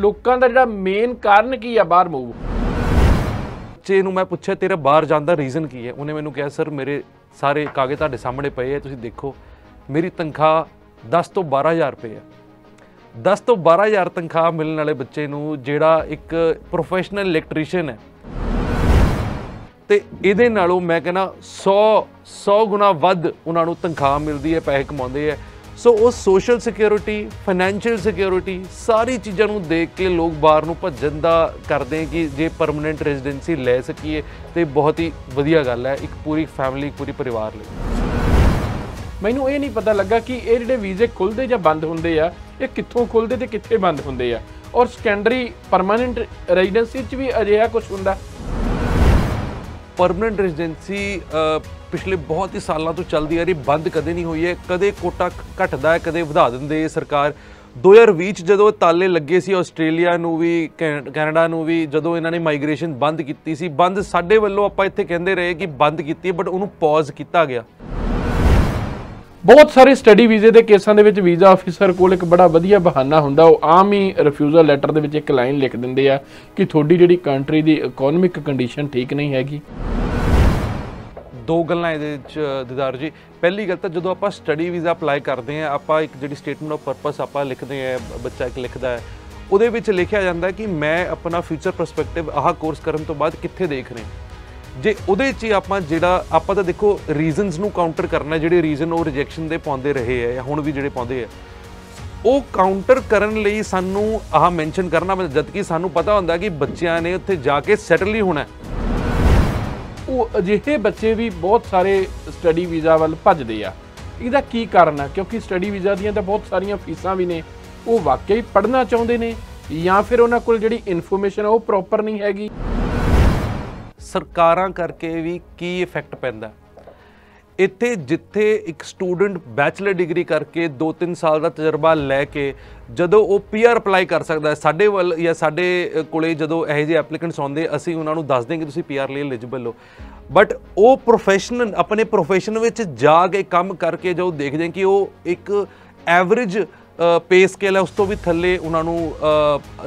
ਲੋਕਾਂ ਦਾ ਜਿਹੜਾ ਮੇਨ ਕਾਰਨ ਕੀ ਆ ਬਾਹਰ ਮੂਵ ਬੱਚੇ ਨੂੰ ਮੈਂ ਪੁੱਛਿਆ ਤੇਰੇ ਬਾਹਰ ਜਾਣ ਦਾ ਰੀਜ਼ਨ ਕੀ ਹੈ ਉਹਨੇ ਮੈਨੂੰ ਕਿਹਾ ਸਰ ਮੇਰੇ ਸਾਰੇ ਕਾਗਜ਼ ਤੁਹਾਡੇ ਸਾਹਮਣੇ ਪਏ ਆ ਤੁਸੀਂ ਦੇਖੋ ਮੇਰੀ ਤਨਖਾਹ 10 ਤੋਂ 12000 ਰੁਪਏ ਆ 10 ਤੋਂ 12000 ਤਨਖਾਹ ਮਿਲਣ ਵਾਲੇ ਬੱਚੇ ਨੂੰ ਜਿਹੜਾ ਇੱਕ ਪ੍ਰੋਫੈਸ਼ਨਲ ਇਲੈਕਟ੍ਰੀਸ਼ੀਅਨ ਹੈ ਤੇ ਇਹਦੇ ਨਾਲੋਂ ਮੈਂ ਕਹਿੰਦਾ 100 100 ਗੁਣਾ ਵੱਧ ਉਹਨਾਂ ਨੂੰ ਤਨਖਾਹ ਮਿਲਦੀ ਹੈ ਪੈਸੇ ਕਮਾਉਂਦੇ ਆ ਸੋ ਉਹ ਸੋਸ਼ਲ ਸਿਕਿਉਰਿਟੀ ਫਾਈਨੈਂਸ਼ੀਅਲ ਸਿਕਿਉਰਿਟੀ ਸਾਰੀ ਚੀਜ਼ਾਂ ਨੂੰ ਦੇਖ ਕੇ ਲੋਕ ਬਾਹਰ ਨੂੰ ਭੱਜਣ ਦਾ ਕਰਦੇ ਕਿ ਜੇ ਪਰਮਨੈਂਟ ਰੈਜ਼ੀਡੈਂਸੀ ਲੈ ਸਕੀਏ ਤੇ ਬਹੁਤ ਹੀ ਵਧੀਆ ਗੱਲ ਹੈ ਇੱਕ ਪੂਰੀ ਫੈਮਿਲੀ ਪੂਰੀ ਪਰਿਵਾਰ ਲਈ ਮੈਨੂੰ ਇਹ ਨਹੀਂ ਪਤਾ ਲੱਗਾ ਕਿ ਇਹ ਜਿਹੜੇ ਵੀਜ਼ੇ ਖੁੱਲਦੇ ਜਾਂ ਬੰਦ ਹੁੰਦੇ ਆ ਇਹ ਕਿੱਥੋਂ ਖੁੱਲਦੇ ਤੇ ਕਿੱਥੇ ਬੰਦ ਹੁੰਦੇ ਆ ਔਰ ਸੈਕੰਡਰੀ ਪਰਮਨੈਂਟ ਰੈਜ਼ੀਡੈਂਸੀ 'ਚ ਵੀ ਅਜਿਹਾ ਕੁਝ ਹੁੰਦਾ ਪਰਮਨੈਂਟ ਰੈਜ਼ੀਡੈਂਸੀ ਪਿਛਲੇ ਬਹੁਤ ਹੀ ਸਾਲਾਂ ਤੋਂ ਚੱਲਦੀ ਆ ਰਹੀ ਬੰਦ ਕਦੇ ਨਹੀਂ ਹੋਈ ਹੈ ਕਦੇ ਕੋਟਾ ਘਟਦਾ ਹੈ ਕਦੇ ਵਧਾ ਦਿੰਦੇ ਹੈ ਸਰਕਾਰ 2020 ਚ ਜਦੋਂ ਤਾਲੇ ਲੱਗੇ ਸੀ ਆਸਟ੍ਰੇਲੀਆ ਨੂੰ ਵੀ ਕੈਨੇਡਾ ਨੂੰ ਵੀ ਜਦੋਂ ਇਹਨਾਂ ਨੇ ਮਾਈਗ੍ਰੇਸ਼ਨ ਬੰਦ ਕੀਤੀ ਸੀ ਬੰਦ ਸਾਡੇ ਵੱਲੋਂ ਆਪਾਂ ਇੱਥੇ ਕਹਿੰਦੇ ਰਹੇ ਕਿ ਬੰਦ ਕੀਤੀ ਬਟ ਉਹਨੂੰ ਪਾਜ਼ ਕੀਤਾ ਗਿਆ ਬਹੁਤ ਸਾਰੇ ਸਟੱਡੀ ਵੀਜ਼ੇ ਦੇ ਕੇਸਾਂ ਦੇ ਵਿੱਚ ਵੀਜ਼ਾ ਅਫੀਸਰ ਕੋਲ ਇੱਕ ਬੜਾ ਵਧੀਆ ਬਹਾਨਾ ਹੁੰਦਾ ਉਹ ਆਮ ਹੀ ਰਿਫਿਊਜ਼ਲ ਲੈਟਰ ਦੇ ਵਿੱਚ ਇੱਕ ਲਾਈਨ ਲਿਖ ਦਿੰਦੇ ਆ ਕਿ ਤੁਹਾਡੀ ਜਿਹੜੀ ਕੰਟਰੀ ਦੀ ਇਕਨੋਮਿਕ ਕੰਡੀਸ਼ਨ ਠੀਕ ਨਹੀਂ ਹੈਗੀ ਦੋ ਗੱਲਾਂ ਇਹਦੇ ਵਿੱਚ ਦਿਦਾਰ ਜੀ ਪਹਿਲੀ ਗੱਲ ਤਾਂ ਜਦੋਂ ਆਪਾਂ ਸਟੱਡੀ ਵੀਜ਼ਾ ਅਪਲਾਈ ਕਰਦੇ ਆ ਆਪਾਂ ਇੱਕ ਜਿਹੜੀ ਸਟੇਟਮੈਂਟ ਆਫ ਪਰਪਸ ਆਪਾਂ ਲਿਖਦੇ ਆ ਬੱਚਾ ਇੱਕ ਲਿਖਦਾ ਹੈ ਉਹਦੇ ਵਿੱਚ ਲਿਖਿਆ ਜਾਂਦਾ ਕਿ ਮੈਂ ਆਪਣਾ ਫਿਊਚਰ ਪਰਸਪੈਕਟਿਵ ਆਹ ਕੋਰਸ ਕਰਨ ਤੋਂ ਬਾਅਦ ਕਿੱਥੇ ਦੇਖ ਰਿਹਾ ਜੇ ਉਹਦੇ 'ਚ ਆਪਾਂ ਜਿਹੜਾ ਆਪਾਂ ਤਾਂ ਦੇਖੋ ਰੀਜ਼ਨਸ ਨੂੰ ਕਾਊਂਟਰ ਕਰਨਾ ਜਿਹੜੇ ਰੀਜ਼ਨ ਉਹ ਰਿਜੈਕਸ਼ਨ ਦੇ ਪਾਉਂਦੇ ਰਹੇ ਆ ਹੁਣ ਵੀ ਜਿਹੜੇ ਪਾਉਂਦੇ ਆ ਉਹ ਕਾਊਂਟਰ ਕਰਨ ਲਈ ਸਾਨੂੰ ਆਹ ਮੈਂਸ਼ਨ ਕਰਨਾ ਜਦ ਕਿ ਸਾਨੂੰ ਪਤਾ ਹੁੰਦਾ ਕਿ ਬੱਚਿਆਂ ਨੇ ਉੱਥੇ ਜਾ ਕੇ ਸੈਟਲ ਹੀ ਹੋਣਾ ਉਹ ਅਜਿਹੇ ਬੱਚੇ ਵੀ ਬਹੁਤ ਸਾਰੇ ਸਟੱਡੀ ਵੀਜ਼ਾ ਵੱਲ ਭੱਜਦੇ ਆ ਇਹਦਾ ਕੀ ਕਾਰਨ ਆ ਕਿਉਂਕਿ ਸਟੱਡੀ ਵੀਜ਼ਾ ਦੀਆਂ ਤਾਂ ਬਹੁਤ ਸਾਰੀਆਂ ਫੀਸਾਂ ਵੀ ਨੇ ਉਹ ਵਾਕਈ ਪੜ੍ਹਨਾ ਚਾਹੁੰਦੇ ਨੇ ਜਾਂ ਫਿਰ ਉਹਨਾਂ ਕੋਲ ਜਿਹੜੀ ਇਨਫੋਰਮੇਸ਼ਨ ਆ ਉਹ ਪ੍ਰੋਪਰ ਨਹੀਂ ਹੈਗੀ ਸਰਕਾਰਾਂ ਕਰਕੇ ਵੀ ਕੀ ਇਫੈਕਟ ਪੈਂਦਾ ਇੱਥੇ ਜਿੱਥੇ ਇੱਕ ਸਟੂਡੈਂਟ ਬੈਚਲਰ ਡਿਗਰੀ ਕਰਕੇ 2-3 ਸਾਲ ਦਾ ਤਜਰਬਾ ਲੈ ਕੇ ਜਦੋਂ ਉਹ ਪੀਆਰ ਅਪਲਾਈ ਕਰ ਸਕਦਾ ਹੈ ਸਾਡੇ ਵੱਲ ਜਾਂ ਸਾਡੇ ਕੋਲੇ ਜਦੋਂ ਇਹ ਜਿਹੇ ਐਪਲੀਕੈਂਟਸ ਆਉਂਦੇ ਅਸੀਂ ਉਹਨਾਂ ਨੂੰ ਦੱਸ ਦਿੰਦੇ ਕਿ ਤੁਸੀਂ ਪੀਆਰ ਲਈ ਐਲੀਜੀਬਲ ਹੋ ਬਟ ਉਹ ਪ੍ਰੋਫੈਸ਼ਨਲ ਆਪਣੇ ਪ੍ਰੋਫੈਸ਼ਨ ਵਿੱਚ ਜਾ ਕੇ ਕੰਮ ਕਰਕੇ ਜਦੋਂ ਦੇਖਦੇ ਕਿ ਉਹ ਇੱਕ ਐਵਰੇਜ ਪੇ ਸਕੇਲ ਹੈ ਉਸ ਤੋਂ ਵੀ ਥੱਲੇ ਉਹਨਾਂ ਨੂੰ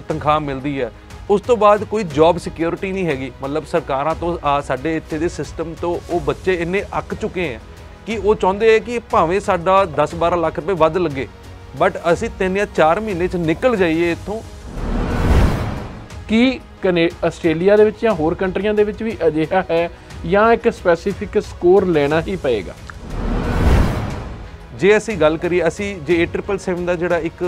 ਤਨਖਾਹ ਮਿਲਦੀ ਹੈ ਉਸ ਤੋਂ ਬਾਅਦ ਕੋਈ ਜੌਬ ਸਿਕਿਉਰਿਟੀ ਨਹੀਂ ਹੈਗੀ ਮਤਲਬ ਸਰਕਾਰਾਂ ਤੋਂ ਸਾਡੇ ਇੱਥੇ ਦੇ ਸਿਸਟਮ ਤੋਂ ਉਹ ਬੱਚੇ ਇੰਨੇ ਅੱਕ ਚੁੱਕੇ ਆ ਕਿ ਉਹ ਚਾਹੁੰਦੇ ਆ ਕਿ ਭਾਵੇਂ ਸਾਡਾ 10-12 ਲੱਖ ਰੁਪਏ ਵੱਧ ਲੱਗੇ ਬਟ ਅਸੀਂ 3 ਜਾਂ 4 ਮਹੀਨੇ ਚ ਨਿਕਲ ਜਾਈਏ ਇੱਥੋਂ ਕੀ ਕਨੇ ਆਸਟ੍ਰੇਲੀਆ ਦੇ ਵਿੱਚ ਜਾਂ ਹੋਰ ਕੰਟਰੀਆਂ ਦੇ ਵਿੱਚ ਵੀ ਅਜਿਹਾ ਹੈ ਜਾਂ ਇੱਕ ਸਪੈਸੀਫਿਕ ਸਕੋਰ ਲੈਣਾ ਹੀ ਪਏਗਾ ਜੇ ਅਸੀਂ ਗੱਲ ਕਰੀਏ ਅਸੀਂ ਜੇ 877 ਦਾ ਜਿਹੜਾ ਇੱਕ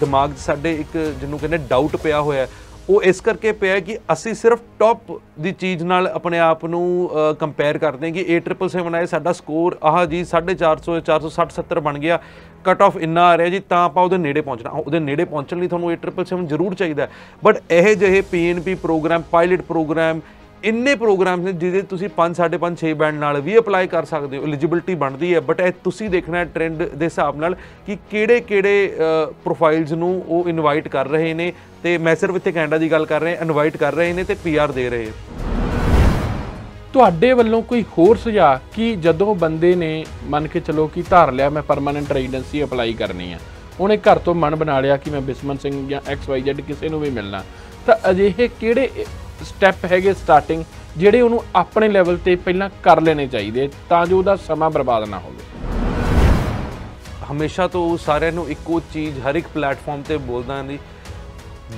ਦਿਮਾਗ ਸਾਡੇ ਇੱਕ ਜਿਹਨੂੰ ਕਹਿੰਦੇ ਡਾਊਟ ਪਿਆ ਹੋਇਆ ਉਹ ਇਸ ਕਰਕੇ ਪਿਆ ਕਿ ਅਸੀਂ ਸਿਰਫ ਟੌਪ ਦੀ ਚੀਜ਼ ਨਾਲ ਆਪਣੇ ਆਪ ਨੂੰ ਕੰਪੇਅਰ ਕਰਦੇ ਹਾਂ ਕਿ 8777 ਆਇਆ ਸਾਡਾ ਸਕੋਰ ਆਹ ਜੀ 450 460 70 ਬਣ ਗਿਆ ਕਟ ਆਫ ਇੰਨਾ ਆ ਰਿਹਾ ਜੀ ਤਾਂ ਆਪਾਂ ਉਹਦੇ ਨੇੜੇ ਪਹੁੰਚਣਾ ਉਹਦੇ ਨੇੜੇ ਪਹੁੰਚਣ ਲਈ ਤੁਹਾਨੂੰ 8777 ਜ਼ਰੂਰ ਚਾਹੀਦਾ ਬਟ ਇਹ ਜਿਹੇ ਪੀਐਨਪੀ ਪ੍ਰੋਗਰਾਮ ਪਾਇਲਟ ਪ੍ਰੋਗਰਾਮ ਇੰਨੇ ਪ੍ਰੋਗਰਾਮ ਨੇ ਜਿਹਦੇ ਤੁਸੀਂ 5 5.5 6 ਬੈਂਡ ਨਾਲ ਵੀ ਅਪਲਾਈ ਕਰ ਸਕਦੇ ਹੋ ਐਲੀਜੀਬਿਲਟੀ ਬਣਦੀ ਹੈ ਬਟ ਇਹ ਤੁਸੀਂ ਦੇਖਣਾ ਹੈ ਟ੍ਰੈਂਡ ਦੇ ਹਿਸਾਬ ਨਾਲ ਕਿ ਕਿਹੜੇ ਕਿਹੜੇ ਪ੍ਰੋਫਾਈਲਸ ਨੂੰ ਉਹ ਇਨਵਾਈਟ ਕਰ ਰਹੇ ਨੇ ਤੇ ਮੈਂ ਸਿਰਫ ਇੱਥੇ ਕੈਨੇਡਾ ਦੀ ਗੱਲ ਕਰ ਰਿਹਾ ਇਨਵਾਈਟ ਕਰ ਰਹੇ ਨੇ ਤੇ ਪੀਆਰ ਦੇ ਰਹੇ ਤੁਹਾਡੇ ਵੱਲੋਂ ਕੋਈ ਹੋਰ ਸੁਝਾਅ ਕਿ ਜਦੋਂ ਬੰਦੇ ਨੇ ਮੰਨ ਕੇ ਚਲੋ ਕਿ ਧਾਰ ਲਿਆ ਮੈਂ ਪਰਮਨੈਂਟ ਰੈਜ਼ੀਡੈਂਸੀ ਅਪਲਾਈ ਕਰਨੀ ਆ ਉਹਨੇ ਘਰ ਤੋਂ ਮਨ ਬਣਾ ਲਿਆ ਕਿ ਮੈਂ ਬਿਸਮਨ ਸਿੰਘ ਜਾਂ ਐਕਸ ਵਾਈ ਜ਼ੈਡ ਕਿਸੇ ਨੂੰ ਵੀ ਮਿਲਣਾ ਤਾਂ ਅਜਿਹੇ ਕਿਹੜੇ ਸਟੈਪ ਹੈਗੇ ਸਟਾਰਟਿੰਗ ਜਿਹੜੇ ਉਹਨੂੰ ਆਪਣੇ ਲੈਵਲ ਤੇ ਪਹਿਲਾਂ ਕਰ ਲੈਣੇ ਚਾਹੀਦੇ ਤਾਂ ਜੋ ਉਹਦਾ ਸਮਾਂ ਬਰਬਾਦ ਨਾ ਹੋਵੇ ਹਮੇਸ਼ਾ ਤੋਂ ਸਾਰਿਆਂ ਨੂੰ ਇੱਕੋ ਚੀਜ਼ ਹਰ ਇੱਕ ਪਲੇਟਫਾਰਮ ਤੇ ਬੋਲਦਾ ਨਹੀਂ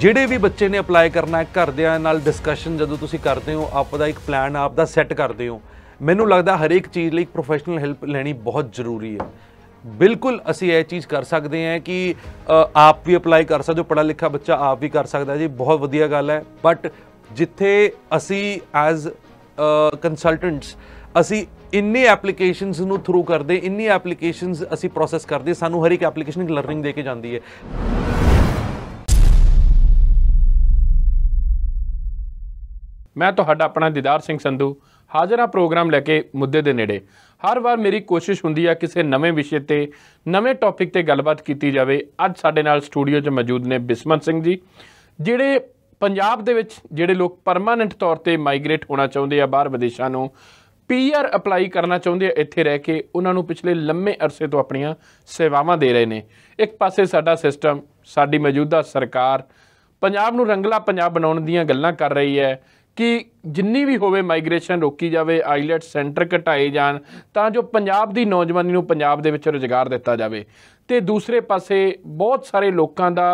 ਜਿਹੜੇ ਵੀ ਬੱਚੇ ਨੇ ਅਪਲਾਈ ਕਰਨਾ ਹੈ ਘਰਦਿਆਂ ਨਾਲ ਡਿਸਕਸ਼ਨ ਜਦੋਂ ਤੁਸੀਂ ਕਰਦੇ ਹੋ ਆਪ ਦਾ ਇੱਕ ਪਲਾਨ ਆਪ ਦਾ ਸੈੱਟ ਕਰਦੇ ਹੋ ਮੈਨੂੰ ਲੱਗਦਾ ਹਰ ਇੱਕ ਚੀਜ਼ ਲਈ ਪ੍ਰੋਫੈਸ਼ਨਲ ਹੈਲਪ ਲੈਣੀ ਬਹੁਤ ਜ਼ਰੂਰੀ ਹੈ ਬਿਲਕੁਲ ਅਸੀਂ ਇਹ ਚੀਜ਼ ਕਰ ਸਕਦੇ ਹਾਂ ਕਿ ਆਪ ਵੀ ਅਪਲਾਈ ਕਰ ਸਕਦੇ ਹੋ ਪੜਾ ਲਿਖਾ ਬੱਚਾ ਆਪ ਵੀ ਕਰ ਸਕਦਾ ਜੀ ਬਹੁਤ ਵਧੀਆ ਗੱਲ ਹੈ ਬਟ ਜਿੱਥੇ ਅਸੀਂ ਐਜ਼ ਕੰਸਲਟੈਂਟਸ ਅਸੀਂ ਇੰਨੀ ਐਪਲੀਕੇਸ਼ਨਸ ਨੂੰ ਥਰੂ ਕਰਦੇ ਇੰਨੀ ਐਪਲੀਕੇਸ਼ਨਸ ਅਸੀਂ ਪ੍ਰੋਸੈਸ ਕਰਦੇ ਸਾਨੂੰ ਹਰ ਇੱਕ ਐਪਲੀਕੇਸ਼ਨ ਇੱਕ ਲਰਨਿੰਗ ਦੇ ਕੇ ਜਾਂਦੀ ਹੈ ਮੈਂ ਤੁਹਾਡਾ ਆਪਣਾ ਦੀਦਾਰ ਸਿੰਘ ਸੰਧੂ ਹਾਜ਼ਰ ਪ੍ਰੋਗਰਾਮ ਲੈ ਕੇ ਮੁੱਦੇ ਦੇ ਨੇੜੇ ਹਰ ਵਾਰ ਮੇਰੀ ਕੋਸ਼ਿਸ਼ ਹੁੰਦੀ ਹੈ ਕਿਸੇ ਨਵੇਂ ਵਿਸ਼ੇ ਤੇ ਨਵੇਂ ਟੌਪਿਕ ਤੇ ਗੱਲਬਾਤ ਕੀਤੀ ਜਾਵੇ ਅੱਜ ਸਾਡੇ ਨਾਲ ਸਟੂਡੀਓ 'ਚ ਮੌਜੂਦ ਨੇ ਬਿਸਮਤ ਸਿੰਘ ਜੀ ਜਿਹੜੇ ਪੰਜਾਬ ਦੇ ਵਿੱਚ ਜਿਹੜੇ ਲੋਕ ਪਰਮਾਨੈਂਟ ਤੌਰ ਤੇ ਮਾਈਗ੍ਰੇਟ ਹੋਣਾ ਚਾਹੁੰਦੇ ਆ ਬਾਹਰ ਵਿਦੇਸ਼ਾਂ ਨੂੰ ਪੀਆਰ ਅਪਲਾਈ ਕਰਨਾ ਚਾਹੁੰਦੇ ਆ ਇੱਥੇ ਰਹਿ ਕੇ ਉਹਨਾਂ ਨੂੰ ਪਿਛਲੇ ਲੰਮੇ ਅਰਸੇ ਤੋਂ ਆਪਣੀਆਂ ਸੇਵਾਵਾਂ ਦੇ ਰਹੇ ਨੇ ਇੱਕ ਪਾਸੇ ਸਾਡਾ ਸਿਸਟਮ ਸਾਡੀ ਮੌਜੂਦਾ ਸਰਕਾਰ ਪੰਜਾਬ ਨੂੰ ਰੰਗਲਾ ਪੰਜਾਬ ਬਣਾਉਣ ਦੀਆਂ ਗੱਲਾਂ ਕਰ ਰਹੀ ਹੈ ਕਿ ਜਿੰਨੀ ਵੀ ਹੋਵੇ ਮਾਈਗ੍ਰੇਸ਼ਨ ਰੋਕੀ ਜਾਵੇ ਆਈਲੈਟ ਸੈਂਟਰ ਘਟਾਏ ਜਾਣ ਤਾਂ ਜੋ ਪੰਜਾਬ ਦੀ ਨੌਜਵਾਨੀ ਨੂੰ ਪੰਜਾਬ ਦੇ ਵਿੱਚ ਰੋਜ਼ਗਾਰ ਦਿੱਤਾ ਜਾਵੇ ਤੇ ਦੂਸਰੇ ਪਾਸੇ ਬਹੁਤ ਸਾਰੇ ਲੋਕਾਂ ਦਾ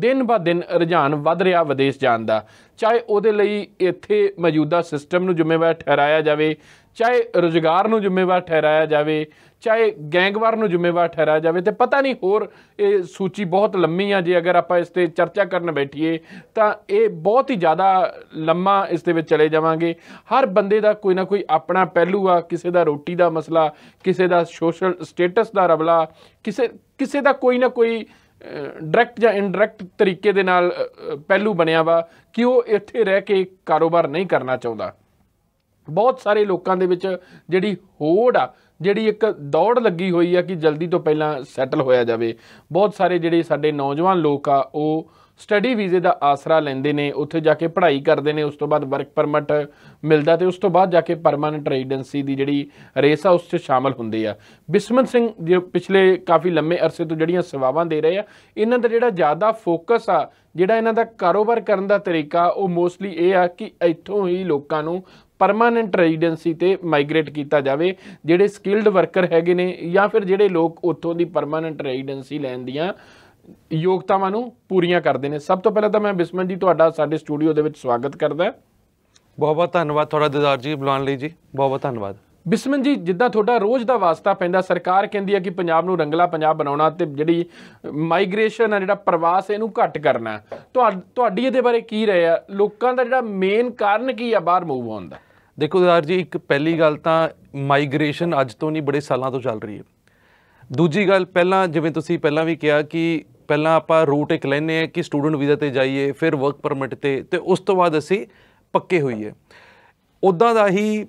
ਦਿਨ ਬਾ ਦਿਨ ਰੁਝਾਨ ਵੱਧ ਰਿਹਾ ਵਿਦੇਸ਼ ਜਾਣ ਦਾ ਚਾਹੇ ਉਹਦੇ ਲਈ ਇੱਥੇ ਮੌਜੂਦਾ ਸਿਸਟਮ ਨੂੰ ਜ਼ਿੰਮੇਵਾਰ ਠਹਿਰਾਇਆ ਜਾਵੇ ਚਾਹੇ ਰੋਜ਼ਗਾਰ ਨੂੰ ਜ਼ਿੰਮੇਵਾਰ ਠਹਿਰਾਇਆ ਜਾਵੇ ਚਾਹੇ ਗੈਂਗਵਾਰ ਨੂੰ ਜ਼ਿੰਮੇਵਾਰ ਠਹਿਰਾਇਆ ਜਾਵੇ ਤੇ ਪਤਾ ਨਹੀਂ ਹੋਰ ਇਹ ਸੂਚੀ ਬਹੁਤ ਲੰਮੀ ਆ ਜੇ ਅਗਰ ਆਪਾਂ ਇਸ ਤੇ ਚਰਚਾ ਕਰਨ ਬੈਠੀਏ ਤਾਂ ਇਹ ਬਹੁਤ ਹੀ ਜ਼ਿਆਦਾ ਲੰਮਾ ਇਸ ਦੇ ਵਿੱਚ ਚਲੇ ਜਾਵਾਂਗੇ ਹਰ ਬੰਦੇ ਦਾ ਕੋਈ ਨਾ ਕੋਈ ਆਪਣਾ ਪਹਿਲੂ ਆ ਕਿਸੇ ਦਾ ਰੋਟੀ ਦਾ ਮਸਲਾ ਕਿਸੇ ਦਾ ਸੋਸ਼ਲ ਸਟੇਟਸ ਦਾ ਰਵਲਾ ਕਿਸੇ ਕਿਸੇ ਦਾ ਕੋਈ ਨਾ ਕੋਈ ਡਾਇਰੈਕਟ ਜਾਂ ਇਨਡਾਇਰੈਕਟ ਤਰੀਕੇ ਦੇ ਨਾਲ ਪਹਿਲੂ ਬਣਿਆ ਵਾ ਕਿ ਉਹ ਇੱਥੇ ਰਹਿ ਕੇ ਕਾਰੋਬਾਰ ਨਹੀਂ ਕਰਨਾ ਚਾਹੁੰਦਾ ਬਹੁਤ ਸਾਰੇ ਲੋਕਾਂ ਦੇ ਵਿੱਚ ਜਿਹੜੀ ਹੋੜ ਆ ਜਿਹੜੀ ਇੱਕ ਦੌੜ ਲੱਗੀ ਹੋਈ ਆ ਕਿ ਜਲਦੀ ਤੋਂ ਪਹਿਲਾਂ ਸੈਟਲ ਹੋਇਆ ਜਾਵੇ ਬਹੁਤ ਸਾਰੇ ਜਿਹੜੇ ਸਾਡੇ ਨੌਜਵਾਨ ਲੋਕ ਆ ਉਹ ਸਟੱਡੀ ਵੀਜ਼ੇ ਦਾ ਆਸਰਾ ਲੈਂਦੇ ਨੇ ਉੱਥੇ ਜਾ ਕੇ ਪੜ੍ਹਾਈ ਕਰਦੇ ਨੇ ਉਸ ਤੋਂ ਬਾਅਦ ਵਰਕ ਪਰਮਿਟ ਮਿਲਦਾ ਤੇ ਉਸ ਤੋਂ ਬਾਅਦ ਜਾ ਕੇ ਪਰਮਨੈਂਟ ਰੈਜ਼ੀਡੈਂਸੀ ਦੀ ਜਿਹੜੀ ਰੇਸ ਆ ਉਸ 'ਚ ਸ਼ਾਮਲ ਹੁੰਦੇ ਆ ਬਿਸਮਨ ਸਿੰਘ ਜੋ ਪਿਛਲੇ ਕਾਫੀ ਲੰਮੇ ਅਰਸੇ ਤੋਂ ਜਿਹੜੀਆਂ ਸੇਵਾਵਾਂ ਦੇ ਰਹੇ ਆ ਇਹਨਾਂ ਦਾ ਜਿਹੜਾ ਜ਼ਿਆਦਾ ਫੋਕਸ ਆ ਜਿਹੜਾ ਇਹਨਾਂ ਦਾ ਕਾਰੋਬਾਰ ਕਰਨ ਦਾ ਤਰੀਕਾ ਉਹ ਮੋਸਟਲੀ ਇਹ ਆ ਕਿ ਇੱਥੋਂ ਹੀ ਲੋਕਾਂ ਨੂੰ ਪਰਮਾਨੈਂਟ ਰੈਜ਼ੀਡੈਂਸੀ ਤੇ ਮਾਈਗ੍ਰੇਟ ਕੀਤਾ ਜਾਵੇ ਜਿਹੜੇ ਸਕਿਲਡ ਵਰਕਰ ਹੈਗੇ ਨੇ ਜਾਂ ਫਿਰ ਜਿਹੜੇ ਲੋਕ ਉੱਥੋਂ ਦੀ ਪਰਮਾਨੈਂਟ ਰੈਜ਼ੀਡੈਂਸੀ ਲੈਣ ਦੀਆਂ ਯੋਗਤਾਵਾਂ ਨੂੰ ਪੂਰੀਆਂ ਕਰਦੇ ਨੇ ਸਭ ਤੋਂ ਪਹਿਲਾਂ ਤਾਂ ਮੈਂ ਬਿਸਮਨ ਜੀ ਤੁਹਾਡਾ ਸਾਡੇ ਸਟੂਡੀਓ ਦੇ ਵਿੱਚ ਸਵਾਗਤ ਕਰਦਾ ਬਹੁਤ ਬਹੁਤ ਧੰਨਵਾਦ ਤੁਹਾਡਾ ਦਿਦਾਰ ਜੀ ਬੁਲਾਉਣ ਲਈ ਜੀ ਬਹੁਤ ਬਹੁਤ ਧੰਨਵਾਦ ਬਿਸਮਨ ਜੀ ਜਿੱਦਾਂ ਤੁਹਾਡਾ ਰੋਜ਼ ਦਾ ਵਾਸਤਾ ਪੈਂਦਾ ਸਰਕਾਰ ਕਹਿੰਦੀ ਹੈ ਕਿ ਪੰਜਾਬ ਨੂੰ ਰੰਗਲਾ ਪੰਜਾਬ ਬਣਾਉਣਾ ਤੇ ਜਿਹੜੀ ਮਾਈਗ੍ਰੇਸ਼ਨ ਹੈ ਜਿਹੜਾ ਪ੍ਰਵਾਸ ਇਹਨੂੰ ਘੱਟ ਕਰਨਾ ਤੁਹਾਡੀ ਇਹਦੇ ਬਾਰੇ ਕੀ ਆ ਲੋਕਾਂ ਦਾ ਜਿਹੜਾ ਮੇਨ ਕਾਰਨ ਕੀ ਆ ਬਾਹਰ ਮੂਵ ਹੋਣ ਦਾ ਦੇਖੋ ਯਾਰ ਜੀ ਇੱਕ ਪਹਿਲੀ ਗੱਲ ਤਾਂ ਮਾਈਗ੍ਰੇਸ਼ਨ ਅੱਜ ਤੋਂ ਨਹੀਂ ਬੜੇ ਸਾਲਾਂ ਤੋਂ ਚੱਲ ਰਹੀ ਹੈ ਦੂਜੀ ਗੱਲ ਪਹਿਲਾਂ ਜਿਵੇਂ ਤੁਸੀਂ ਪਹਿਲਾਂ ਵੀ ਕਿਹਾ ਕਿ ਪਹਿਲਾਂ ਆਪਾਂ ਰੂਟ ਇੱਕ ਲੈਨੇ ਆ ਕਿ ਸਟੂਡੈਂਟ ਵੀਜ਼ਾ ਤੇ ਜਾਈਏ ਫਿਰ ਵਰਕ ਪਰਮਿਟ ਤੇ ਤੇ ਉਸ ਤੋਂ ਬਾਅਦ ਅਸੀਂ ਪੱਕੇ ਹੋਈਏ ਉਦਾਂ ਦਾ ਹੀ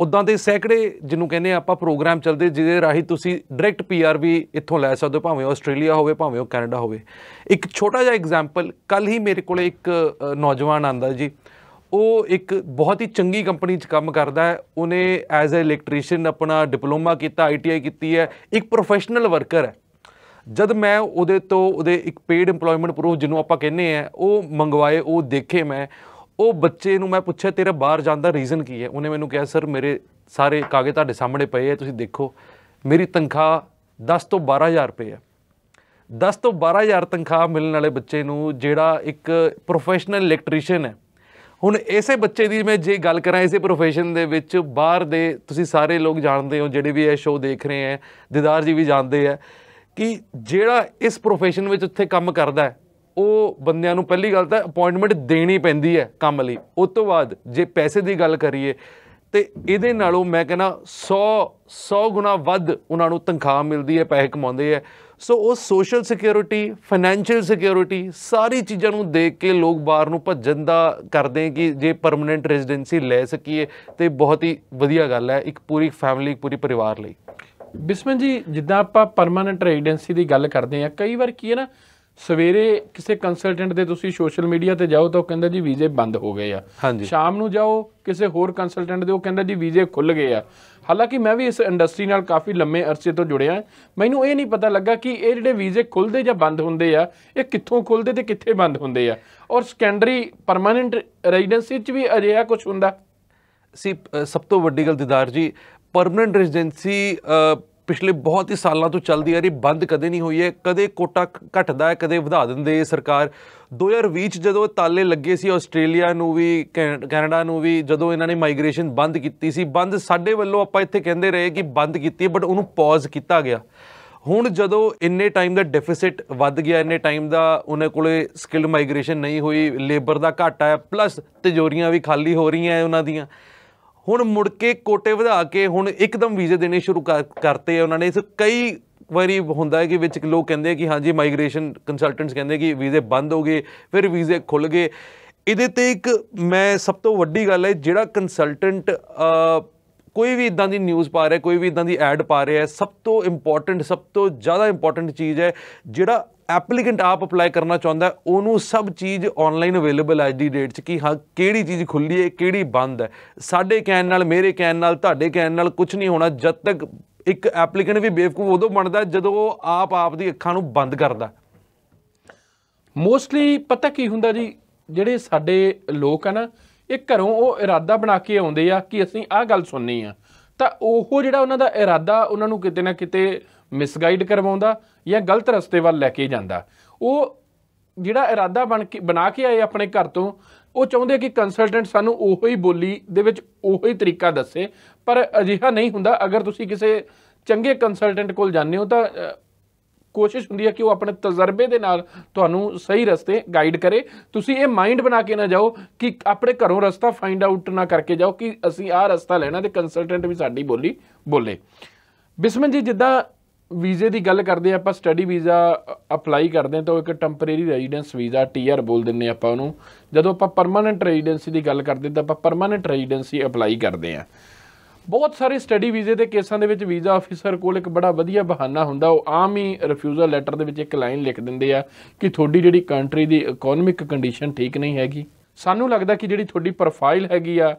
ਉਦਾਂ ਦੇ ਸੈਂਕੜੇ ਜਿਹਨੂੰ ਕਹਿੰਦੇ ਆ ਆਪਾਂ ਪ੍ਰੋਗਰਾਮ ਚੱਲਦੇ ਜਿਹਦੇ ਰਾਹੀਂ ਤੁਸੀਂ ਡਾਇਰੈਕਟ ਪੀਆਰ ਵੀ ਇੱਥੋਂ ਲੈ ਸਕਦੇ ਹੋ ਭਾਵੇਂ ਆਸਟ੍ਰੇਲੀਆ ਹੋਵੇ ਭਾਵੇਂ ਉਹ ਕੈਨੇਡਾ ਹੋਵੇ ਇੱਕ ਛੋਟਾ ਜਿਹਾ ਐਗਜ਼ਾਮਪਲ ਕੱਲ ਹੀ ਮੇਰੇ ਕੋਲੇ ਇੱਕ ਨੌਜਵਾਨ ਆਂਦਾ ਜੀ ਉਹ ਇੱਕ ਬਹੁਤ ਹੀ ਚੰਗੀ ਕੰਪਨੀ 'ਚ ਕੰਮ ਕਰਦਾ ਹੈ ਉਹਨੇ ਐਜ਼ ਅ ਇਲੈਕਟ੍ਰੀਸ਼ੀਅਨ ਆਪਣਾ ਡਿਪਲੋਮਾ ਕੀਤਾ ਆਈਟੀਆਈ ਕੀਤੀ ਹੈ ਇੱਕ ਪ੍ਰੋਫੈਸ਼ਨਲ ਵਰਕਰ ਹੈ ਜਦ ਮੈਂ ਉਹਦੇ ਤੋਂ ਉਹਦੇ ਇੱਕ ਪੇਡ ਏਮਪਲੋਇਮੈਂਟ ਪ੍ਰੂਫ ਜਿਹਨੂੰ ਆਪਾਂ ਕਹਿੰਦੇ ਆ ਉਹ ਮੰਗਵਾਏ ਉਹ ਦੇਖੇ ਮੈਂ ਉਹ ਬੱਚੇ ਨੂੰ ਮੈਂ ਪੁੱਛਿਆ ਤੇਰਾ ਬਾਹਰ ਜਾਣ ਦਾ ਰੀਜ਼ਨ ਕੀ ਹੈ ਉਹਨੇ ਮੈਨੂੰ ਕਿਹਾ ਸਰ ਮੇਰੇ ਸਾਰੇ ਕਾਗਜ਼ ਤੁਹਾਡੇ ਸਾਹਮਣੇ ਪਏ ਆ ਤੁਸੀਂ ਦੇਖੋ ਮੇਰੀ ਤਨਖਾਹ 10 ਤੋਂ 12000 ਰੁਪਏ ਹੈ 10 ਤੋਂ 12000 ਤਨਖਾਹ ਮਿਲਣ ਵਾਲੇ ਬੱਚੇ ਨੂੰ ਜਿਹੜਾ ਇੱਕ ਪ੍ਰੋਫੈਸ਼ਨਲ ਇਲੈਕਟ੍ਰੀਸ਼ੀਅਨ ਹੈ ਹੁਣ ਇਸੇ ਬੱਚੇ ਦੀ ਮੈਂ ਜੇ ਗੱਲ ਕਰਾਂ ਇਸੇ profession ਦੇ ਵਿੱਚ ਬਾਹਰ ਦੇ ਤੁਸੀਂ ਸਾਰੇ ਲੋਕ ਜਾਣਦੇ ਹੋ ਜਿਹੜੇ ਵੀ ਇਹ ਸ਼ੋਅ ਦੇਖ ਰਹੇ ਆ ਦਿਦਾਰ ਜੀ ਵੀ ਜਾਣਦੇ ਆ ਕਿ ਜਿਹੜਾ ਇਸ profession ਵਿੱਚ ਉੱਥੇ ਕੰਮ ਕਰਦਾ ਹੈ ਉਹ ਬੰਦਿਆਂ ਨੂੰ ਪਹਿਲੀ ਗੱਲ ਤਾਂ ਅਪਾਇੰਟਮੈਂਟ ਦੇਣੀ ਪੈਂਦੀ ਹੈ ਕੰਮ ਲਈ ਉਸ ਤੋਂ ਬਾਅਦ ਜੇ ਪੈਸੇ ਦੀ ਗੱਲ ਕਰੀਏ ਤੇ ਇਹਦੇ ਨਾਲੋਂ ਮੈਂ ਕਹਿੰਦਾ 100 100 ਗੁਣਾ ਵੱਧ ਉਹਨਾਂ ਨੂੰ ਤਨਖਾਹ ਮਿਲਦੀ ਹੈ ਪੈਸੇ ਕਮਾਉਂਦੇ ਆ ਸੋ ਉਹ ਸੋਸ਼ਲ ਸਿਕਿਉਰਿਟੀ ਫਾਈਨੈਂਸ਼ੀਅਲ ਸਿਕਿਉਰਿਟੀ ਸਾਰੀ ਚੀਜ਼ਾਂ ਨੂੰ ਦੇਖ ਕੇ ਲੋਕ ਬਾਹਰ ਨੂੰ ਭੱਜਣ ਦਾ ਕਰਦੇ ਕਿ ਜੇ ਪਰਮਨੈਂਟ ਰੈਜ਼ੀਡੈਂਸੀ ਲੈ ਸਕੀਏ ਤੇ ਬਹੁਤ ਹੀ ਵਧੀਆ ਗੱਲ ਹੈ ਇੱਕ ਪੂਰੀ ਫੈਮਿਲੀ ਪੂਰੀ ਪਰਿਵਾਰ ਲਈ ਬਿਸਮਨ ਜੀ ਜਿੱਦਾਂ ਆਪਾਂ ਪਰਮਨੈਂਟ ਰੈਜ਼ੀਡੈਂਸੀ ਦੀ ਗੱਲ ਕਰਦੇ ਆ ਕਈ ਵਾਰ ਕੀ ਹੈ ਨਾ ਸਵੇਰੇ ਕਿਸੇ ਕੰਸਲਟੈਂਟ ਦੇ ਤੁਸੀਂ ਸੋਸ਼ਲ ਮੀਡੀਆ ਤੇ ਜਾਓ ਤਾਂ ਉਹ ਕਹਿੰਦਾ ਜੀ ਵੀਜ਼ੇ ਬੰਦ ਹੋ ਗਏ ਆ ਸ਼ਾਮ ਨੂੰ ਜਾਓ ਕਿਸੇ ਹੋਰ ਕੰਸਲਟੈਂਟ ਦੇ ਉਹ ਕਹਿੰਦਾ ਜੀ ਵੀਜ਼ੇ ਖੁੱਲ ਗਏ ਆ ਹਾਲਾਂਕਿ ਮੈਂ ਵੀ ਇਸ ਇੰਡਸਟਰੀ ਨਾਲ ਕਾਫੀ ਲੰਮੇ ਅਰਸੇ ਤੋਂ ਜੁੜਿਆ ਮੈਨੂੰ ਇਹ ਨਹੀਂ ਪਤਾ ਲੱਗਾ ਕਿ ਇਹ ਜਿਹੜੇ ਵੀਜ਼ੇ ਖੁੱਲਦੇ ਜਾਂ ਬੰਦ ਹੁੰਦੇ ਆ ਇਹ ਕਿੱਥੋਂ ਖੁੱਲਦੇ ਤੇ ਕਿੱਥੇ ਬੰਦ ਹੁੰਦੇ ਆ ਔਰ ਸੈਕੰਡਰੀ ਪਰਮਨੈਂਟ ਰੈਜ਼ੀਡੈਂਸੀ 'ਚ ਵੀ ਅਜਿਹਾ ਕੁਝ ਹੁੰਦਾ ਸੀ ਸਭ ਤੋਂ ਵੱਡੀ ਗੱਲ ਦਿਦਾਰ ਜੀ ਪਰਮਨੈਂਟ ਰੈਜ਼ੀਡੈਂਸੀ ਪਿਛਲੇ ਬਹੁਤ ਹੀ ਸਾਲਾਂ ਤੋਂ ਚੱਲਦੀ ਆ ਰਹੀ ਬੰਦ ਕਦੇ ਨਹੀਂ ਹੋਈ ਹੈ ਕਦੇ ਕੋਟਾ ਘਟਦਾ ਹੈ ਕਦੇ ਵਧਾ ਦਿੰਦੇ ਸਰਕਾਰ 2020 ਚ ਜਦੋਂ ਤਾਲੇ ਲੱਗੇ ਸੀ ਆਸਟ੍ਰੇਲੀਆ ਨੂੰ ਵੀ ਕੈਨੇਡਾ ਨੂੰ ਵੀ ਜਦੋਂ ਇਹਨਾਂ ਨੇ ਮਾਈਗ੍ਰੇਸ਼ਨ ਬੰਦ ਕੀਤੀ ਸੀ ਬੰਦ ਸਾਡੇ ਵੱਲੋਂ ਆਪਾਂ ਇੱਥੇ ਕਹਿੰਦੇ ਰਹੇ ਕਿ ਬੰਦ ਕੀਤੀ ਬਟ ਉਹਨੂੰ ਪੌਜ਼ ਕੀਤਾ ਗਿਆ ਹੁਣ ਜਦੋਂ ਇੰਨੇ ਟਾਈਮ ਦਾ ਡੈਫਿਸਿਟ ਵੱਧ ਗਿਆ ਇੰਨੇ ਟਾਈਮ ਦਾ ਉਹਨਾਂ ਕੋਲੇ ਸਕਿਲਡ ਮਾਈਗ੍ਰੇਸ਼ਨ ਨਹੀਂ ਹੋਈ ਲੇਬਰ ਦਾ ਘਾਟਾ ਹੈ ਪਲੱਸ ਤਿਜੋਰੀਆਂ ਵੀ ਖਾਲੀ ਹੋ ਰਹੀਆਂ ਉਹਨਾਂ ਦੀਆਂ ਹੁਣ ਮੁੜ ਕੇ ਕੋਟੇ ਵਧਾ ਕੇ ਹੁਣ ਇੱਕਦਮ ਵੀਜ਼ੇ ਦੇਣੇ ਸ਼ੁਰੂ ਕਰਤੇ ਉਹਨਾਂ ਨੇ ਇਸ ਕਈ ਵਾਰੀ ਹੁੰਦਾ ਹੈ ਕਿ ਵਿੱਚ ਲੋਕ ਕਹਿੰਦੇ ਕਿ ਹਾਂਜੀ ਮਾਈਗ੍ਰੇਸ਼ਨ ਕੰਸਲਟੈਂਟਸ ਕਹਿੰਦੇ ਕਿ ਵੀਜ਼ੇ ਬੰਦ ਹੋ ਗਏ ਫਿਰ ਵੀਜ਼ੇ ਖੁੱਲ ਗਏ ਇਹਦੇ ਤੇ ਇੱਕ ਮੈਂ ਸਭ ਤੋਂ ਵੱਡੀ ਗੱਲ ਹੈ ਜਿਹੜਾ ਕੰਸਲਟੈਂਟ ਕੋਈ ਵੀ ਇਦਾਂ ਦੀ ਨਿਊਜ਼ ਪਾ ਰਿਹਾ ਕੋਈ ਵੀ ਇਦਾਂ ਦੀ ਐਡ ਪਾ ਰਿਹਾ ਸਭ ਤੋਂ ਇੰਪੋਰਟੈਂਟ ਸਭ ਤੋਂ ਜ਼ਿਆਦਾ ਇੰਪੋਰਟੈਂਟ ਚੀਜ਼ ਹੈ ਜਿਹੜਾ ਐਪਲੀਕੈਂਟ ਆਪ ਅਪਲਾਈ ਕਰਨਾ ਚਾਹੁੰਦਾ ਉਹਨੂੰ ਸਭ ਚੀਜ਼ ਆਨਲਾਈਨ ਅਵੇਲੇਬਲ ਅੱਜ ਦੀ ਡੇਟ 'ਚ ਕੀ ਹਾਂ ਕਿਹੜੀ ਚੀਜ਼ ਖੁੱਲੀ ਹੈ ਕਿਹੜੀ ਬੰਦ ਹੈ ਸਾਡੇ ਕਹਿਣ ਨਾਲ ਮੇਰੇ ਕਹਿਣ ਨਾਲ ਤੁਹਾਡੇ ਕਹਿਣ ਨਾਲ ਕੁਝ ਨਹੀਂ ਹੋਣਾ ਜਦ ਤੱਕ ਇੱਕ ਐਪਲੀਕੈਂਟ ਵੀ ਬੇਵਕੂਫ ਉਦੋਂ ਬਣਦਾ ਜਦੋਂ ਉਹ ਆਪ ਆਪ ਦੀ ਅੱਖਾਂ ਨੂੰ ਬੰਦ ਕਰਦਾ ਮੋਸਟਲੀ ਪਤਾ ਕੀ ਹੁੰਦਾ ਜੀ ਜਿਹੜੇ ਸਾਡੇ ਲੋਕ ਆ ਨਾ ਇਹ ਘਰੋਂ ਉਹ ਇਰਾਦਾ ਬਣਾ ਕੇ ਆਉਂਦੇ ਆ ਕਿ ਅਸੀਂ ਆਹ ਗੱਲ ਸੁਣਨੀ ਆ ਤਾਂ ਉਹ ਜਿਹੜਾ ਉਹਨਾਂ ਦਾ ਇਰਾਦਾ ਉਹਨਾਂ ਨੂੰ ਕਿਤੇ ਨਾ ਕਿਤੇ ਮਿਸਗਾਈਡ ਕਰਵਾਉਂਦਾ ਜਾਂ ਗਲਤ ਰਸਤੇ ਵੱਲ ਲੈ ਕੇ ਜਾਂਦਾ ਉਹ ਜਿਹੜਾ ਇਰਾਦਾ ਬਣ ਕੇ ਬਣਾ ਕੇ ਆਏ ਆਪਣੇ ਘਰ ਤੋਂ ਉਹ ਚਾਹੁੰਦੇ ਕਿ ਕੰਸਲਟੈਂਟ ਸਾਨੂੰ ਉਹੋ ਹੀ ਬੋਲੀ ਦੇ ਵਿੱਚ ਉਹੋ ਹੀ ਤਰੀਕਾ ਦੱਸੇ ਪਰ ਅਜਿਹਾ ਨਹੀਂ ਹੁੰਦਾ ਅਗਰ ਤੁਸੀਂ ਕਿਸੇ ਚੰਗੇ ਕੰਸਲਟੈਂਟ ਕੋਲ ਜਾਂਦੇ ਹੋ ਤਾਂ ਕੋਸ਼ਿਸ਼ ਹੁੰਦੀ ਹੈ ਕਿ ਉਹ ਆਪਣੇ ਤਜਰਬੇ ਦੇ ਨਾਲ ਤੁਹਾਨੂੰ ਸਹੀ ਰਸਤੇ ਗਾਈਡ ਕਰੇ ਤੁਸੀਂ ਇਹ ਮਾਈਂਡ ਬਣਾ ਕੇ ਨਾ ਜਾਓ ਕਿ ਆਪਣੇ ਘਰੋਂ ਰਸਤਾ ਫਾਈਂਡ ਆਊਟ ਨਾ ਕਰਕੇ ਜਾਓ ਕਿ ਅਸੀਂ ਆਹ ਰਸਤਾ ਲੈਣਾ ਤੇ ਕੰਸਲਟੈਂਟ ਵੀ ਸਾਡੀ ਬੋਲੀ ਬੋਲੇ ਬਿਸਮਨ ਜੀ ਜਿੱਦਾਂ ਵੀਜ਼ੇ ਦੀ ਗੱਲ ਕਰਦੇ ਆਪਾਂ ਸਟੱਡੀ ਵੀਜ਼ਾ ਅਪਲਾਈ ਕਰਦੇ ਤਾਂ ਉਹ ਇੱਕ ਟੈਂਪਰੇਰੀ ਰੈਜ਼ੀਡੈਂਸ ਵੀਜ਼ਾ ਟੀਆਰ ਬੋਲ ਦਿੰਨੇ ਆਪਾਂ ਉਹਨੂੰ ਜਦੋਂ ਆਪਾਂ ਪਰਮਨੈਂਟ ਰੈਜ਼ੀਡੈਂਸੀ ਦੀ ਗੱਲ ਕਰਦੇ ਤਾਂ ਆਪਾਂ ਪਰਮਨੈਂਟ ਰੈਜ਼ੀਡੈਂਸੀ ਅਪਲਾਈ ਕਰਦੇ ਆ ਬਹੁਤ ਸਾਰੇ ਸਟੱਡੀ ਵੀਜ਼ੇ ਦੇ ਕੇਸਾਂ ਦੇ ਵਿੱਚ ਵੀਜ਼ਾ ਆਫੀਸਰ ਕੋਲ ਇੱਕ ਬੜਾ ਵਧੀਆ ਬਹਾਨਾ ਹੁੰਦਾ ਉਹ ਆਮ ਹੀ ਰਿਫਿਊਜ਼ਲ ਲੈਟਰ ਦੇ ਵਿੱਚ ਇੱਕ ਲਾਈਨ ਲਿਖ ਦਿੰਦੇ ਆ ਕਿ ਤੁਹਾਡੀ ਜਿਹੜੀ ਕੰਟਰੀ ਦੀ ਇਕਨੋਮਿਕ ਕੰਡੀਸ਼ਨ ਠੀਕ ਨਹੀਂ ਹੈਗੀ ਸਾਨੂੰ ਲੱਗਦਾ ਕਿ ਜਿਹੜੀ ਤੁਹਾਡੀ ਪ੍ਰੋਫਾਈਲ ਹੈਗੀ ਆ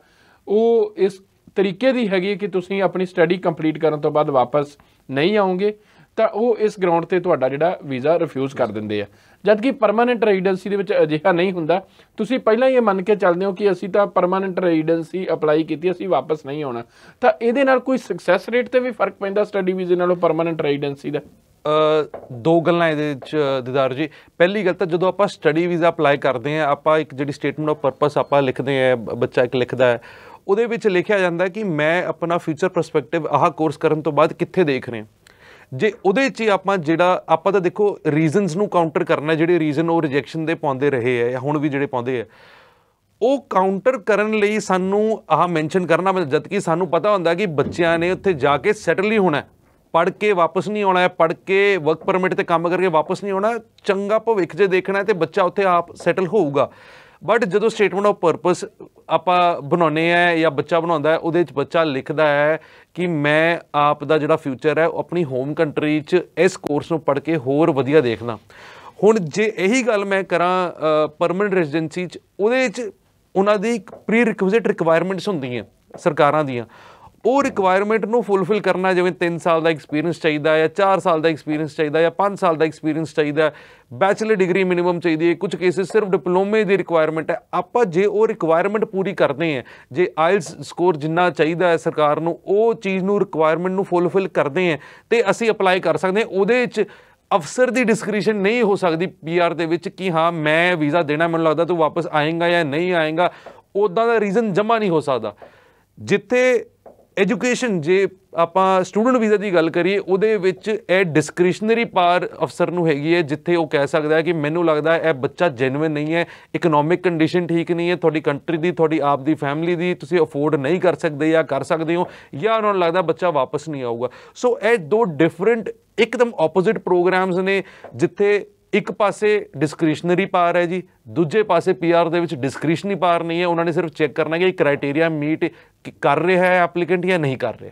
ਉਹ ਇਸ ਤਰੀਕੇ ਦੀ ਹੈਗੀ ਕਿ ਤੁਸੀਂ ਆਪਣੀ ਸਟੱਡੀ ਕੰਪਲੀਟ ਕਰਨ ਤੋਂ ਬਾਅਦ ਵਾਪਸ ਨਹੀਂ ਆਉਂਗੇ ਤਾਂ ਉਹ ਇਸ ਗਰਾਊਂਡ ਤੇ ਤੁਹਾਡਾ ਜਿਹੜਾ ਵੀਜ਼ਾ ਰਿਫਿਊਜ਼ ਕਰ ਦਿੰਦੇ ਆ ਜਦਕਿ ਪਰਮਨੈਂਟ ਰੈਜ਼ੀਡੈਂਸੀ ਦੇ ਵਿੱਚ ਅਜਿਹਾ ਨਹੀਂ ਹੁੰਦਾ ਤੁਸੀਂ ਪਹਿਲਾਂ ਹੀ ਇਹ ਮੰਨ ਕੇ ਚੱਲਦੇ ਹੋ ਕਿ ਅਸੀਂ ਤਾਂ ਪਰਮਨੈਂਟ ਰੈਜ਼ੀਡੈਂਸੀ ਅਪਲਾਈ ਕੀਤੀ ਅਸੀਂ ਵਾਪਸ ਨਹੀਂ ਆਉਣਾ ਤਾਂ ਇਹਦੇ ਨਾਲ ਕੋਈ ਸਕਸੈਸ ਰੇਟ ਤੇ ਵੀ ਫਰਕ ਪੈਂਦਾ ਸਟੱਡੀ ਵੀਜ਼ੇ ਨਾਲੋਂ ਪਰਮਨੈਂਟ ਰੈਜ਼ੀਡੈਂਸੀ ਦਾ ਦੋ ਗੱਲਾਂ ਇਹਦੇ ਵਿੱਚ ਦਿਦਾਰ ਜੀ ਪਹਿਲੀ ਗੱਲ ਤਾਂ ਜਦੋਂ ਆਪਾਂ ਸਟੱਡੀ ਵੀਜ਼ਾ ਅਪਲਾਈ ਕਰਦੇ ਆ ਆਪਾਂ ਇੱਕ ਜਿਹੜੀ ਸਟੇਟਮੈਂਟ ਆਫ ਪਰਪਸ ਆਪਾਂ ਲਿਖਦੇ ਆ ਬੱਚਾ ਇੱਕ ਲਿਖਦਾ ਹੈ ਉਹਦੇ ਵਿੱਚ ਲਿਖਿਆ ਜਾਂਦਾ ਕਿ ਮੈਂ ਆਪਣਾ ਫਿਊਚਰ ਪਰਸਪੈਕਟਿਵ ਆਹ ਕੋਰਸ ਕਰਨ ਤੋਂ ਬਾਅਦ ਕਿੱਥੇ ਦੇਖ ਰਹੇ ਜੇ ਉਹਦੇ 'ਚ ਆਪਾਂ ਜਿਹੜਾ ਆਪਾਂ ਤਾਂ ਦੇਖੋ ਰੀਜ਼ਨਸ ਨੂੰ ਕਾਊਂਟਰ ਕਰਨਾ ਜਿਹੜੇ ਰੀਜ਼ਨ ਉਹ ਰਿਜੈਕਸ਼ਨ ਦੇ ਪਾਉਂਦੇ ਰਹੇ ਆ ਜਾਂ ਹੁਣ ਵੀ ਜਿਹੜੇ ਪਾਉਂਦੇ ਆ ਉਹ ਕਾਊਂਟਰ ਕਰਨ ਲਈ ਸਾਨੂੰ ਆਹ ਮੈਂਸ਼ਨ ਕਰਨਾ ਜਦ ਕਿ ਸਾਨੂੰ ਪਤਾ ਹੁੰਦਾ ਕਿ ਬੱਚਿਆਂ ਨੇ ਉੱਥੇ ਜਾ ਕੇ ਸੈਟਲ ਹੀ ਹੋਣਾ ਪੜ ਕੇ ਵਾਪਸ ਨਹੀਂ ਆਉਣਾ ਹੈ ਪੜ ਕੇ ਵਰਕ ਪਰਮਿਟ ਤੇ ਕੰਮ ਕਰਕੇ ਵਾਪਸ ਨਹੀਂ ਆਉਣਾ ਚੰਗਾ ਭਵਿੱਖ ਜੇ ਦੇਖਣਾ ਤੇ ਬੱਚਾ ਉੱਥੇ ਆਪ ਸੈਟਲ ਹੋਊਗਾ ਬਟ ਜਦੋਂ ਸਟੇਟਮੈਂਟ ਆਫ ਪਰਪਸ ਆਪਾਂ ਬਣਾਉਨੇ ਆ ਜਾਂ ਬੱਚਾ ਬਣਾਉਂਦਾ ਹੈ ਉਹਦੇ ਵਿੱਚ ਬੱਚਾ ਲਿਖਦਾ ਹੈ ਕਿ ਮੈਂ ਆਪ ਦਾ ਜਿਹੜਾ ਫਿਊਚਰ ਹੈ ਉਹ ਆਪਣੀ ਹੋਮ ਕੰਟਰੀ 'ਚ ਇਸ ਕੋਰਸ ਨੂੰ ਪੜ੍ਹ ਕੇ ਹੋਰ ਵਧੀਆ ਦੇਖਣਾ ਹੁਣ ਜੇ ਇਹੀ ਗੱਲ ਮੈਂ ਕਰਾਂ ਪਰਮਨੈਂਟ ਰੈਜ਼ੀਡੈਂਸੀ 'ਚ ਉਹਦੇ 'ਚ ਉਹਨਾਂ ਦੀ ਪ੍ਰੀ ਰਿਕੁਇਜ਼ਿਟ ਰਿਕੁਆਇਰਮੈਂਟਸ ਹੁੰਦੀਆਂ ਸਰਕਾਰਾਂ ਦੀਆਂ ਉਹ ਰਿਕੁਆਇਰਮੈਂਟ ਨੂੰ ਫੁੱਲਫਿਲ ਕਰਨਾ ਜਿਵੇਂ 3 ਸਾਲ ਦਾ ਐਕਸਪੀਰੀਅੰਸ ਚਾਹੀਦਾ ਹੈ ਜਾਂ 4 ਸਾਲ ਦਾ ਐਕਸਪੀਰੀਅੰਸ ਚਾਹੀਦਾ ਹੈ ਜਾਂ 5 ਸਾਲ ਦਾ ਐਕਸਪੀਰੀਅੰਸ ਚਾਹੀਦਾ ਹੈ ਬੈਚਲਰ ਡਿਗਰੀ ਮਿਨੀਮਮ ਚਾਹੀਦੀ ਹੈ ਕੁਝ ਕੇਸਿਸ ਸਿਰਫ ਡਿਪਲੋਮੇ ਦੀ ਰਿਕੁਆਇਰਮੈਂਟ ਹੈ ਆਪਾਂ ਜੇ ਉਹ ਰਿਕੁਆਇਰਮੈਂਟ ਪੂਰੀ ਕਰਦੇ ਹਾਂ ਜੇ ਆਇਲਸ ਸਕੋਰ ਜਿੰਨਾ ਚਾਹੀਦਾ ਹੈ ਸਰਕਾਰ ਨੂੰ ਉਹ ਚੀਜ਼ ਨੂੰ ਰਿਕੁਆਇਰਮੈਂਟ ਨੂੰ ਫੁੱਲਫਿਲ ਕਰਦੇ ਹਾਂ ਤੇ ਅਸੀਂ ਅਪਲਾਈ ਕਰ ਸਕਦੇ ਹਾਂ ਉਹਦੇ ਵਿੱਚ ਅਫਸਰ ਦੀ ਡਿਸਕ੍ਰੀਸ਼ਨ ਨਹੀਂ ਹੋ ਸਕਦੀ ਪੀਆਰ ਦੇ ਵਿੱਚ ਕਿ ਹਾਂ ਮੈਂ ਵੀਜ਼ਾ ਦੇਣਾ ਮੈਨੂੰ ਲੱਗਦਾ ਤੂੰ ਵਾਪਸ ਆਏਗਾ ਜਾਂ ਨਹੀਂ ਆਏਗਾ ਉਦਾਂ ਦਾ ਰੀਜ਼ਨ ਜਮਾ ਨਹੀਂ ਹੋ ਸਕਦਾ ਜਿੱਥੇ ਐਜੂਕੇਸ਼ਨ ਜੇ ਆਪਾਂ ਸਟੂਡੈਂਟ ਵੀਜ਼ਾ ਦੀ ਗੱਲ ਕਰੀਏ ਉਹਦੇ ਵਿੱਚ ਇਹ ਡਿਸਕ੍ਰੀਸ਼ਨਰੀ ਪਾਰ ਅਫਸਰ ਨੂੰ ਹੈਗੀ ਹੈ ਜਿੱਥੇ ਉਹ ਕਹਿ ਸਕਦਾ ਹੈ ਕਿ ਮੈਨੂੰ ਲੱਗਦਾ ਹੈ ਇਹ ਬੱਚਾ ਜੈਨੂਇਨ ਨਹੀਂ ਹੈ ਇਕਨੋਮਿਕ ਕੰਡੀਸ਼ਨ ਠੀਕ ਨਹੀਂ ਹੈ ਤੁਹਾਡੀ ਕੰਟਰੀ ਦੀ ਤੁਹਾਡੀ ਆਪ ਦੀ ਫੈਮਿਲੀ ਦੀ ਤੁਸੀਂ ਅਫੋਰਡ ਨਹੀਂ ਕਰ ਸਕਦੇ ਜਾਂ ਕਰ ਸਕਦੇ ਹੋ ਜਾਂ ਉਹਨਾਂ ਨੂੰ ਲੱਗਦਾ ਬੱਚਾ ਵਾਪਸ ਨਹੀਂ ਆਊਗਾ ਸੋ ਇਹ ਦੋ ਡਿਫਰੈਂਟ ਇੱਕਦਮ ਆਪੋਜ਼ਿਟ ਪ੍ਰੋਗਰਾਮਸ ਨੇ ਜਿੱਥੇ ਇੱਕ ਪਾਸੇ ਡਿਸਕ੍ਰੀਸ਼ਨਰੀ ਪਾਰ ਹੈ ਜੀ ਦੂਜੇ ਪਾਸੇ ਪੀਆਰ ਦੇ ਵਿੱਚ ਡਿਸਕ੍ਰੀਸ਼ਨਰੀ ਪਾਰ ਨਹੀਂ ਹੈ ਉਹਨਾਂ ਨੇ ਸਿਰਫ ਚੈੱਕ ਕਰਨਾ ਹੈ ਕਿ ਕ੍ਰਾਈਟੇਰੀਆ ਮੀਟ ਕਰ ਰਿਹਾ ਹੈ ਐਪਲੀਕੈਂਟ ਜਾਂ ਨਹੀਂ ਕਰ ਰਿਹਾ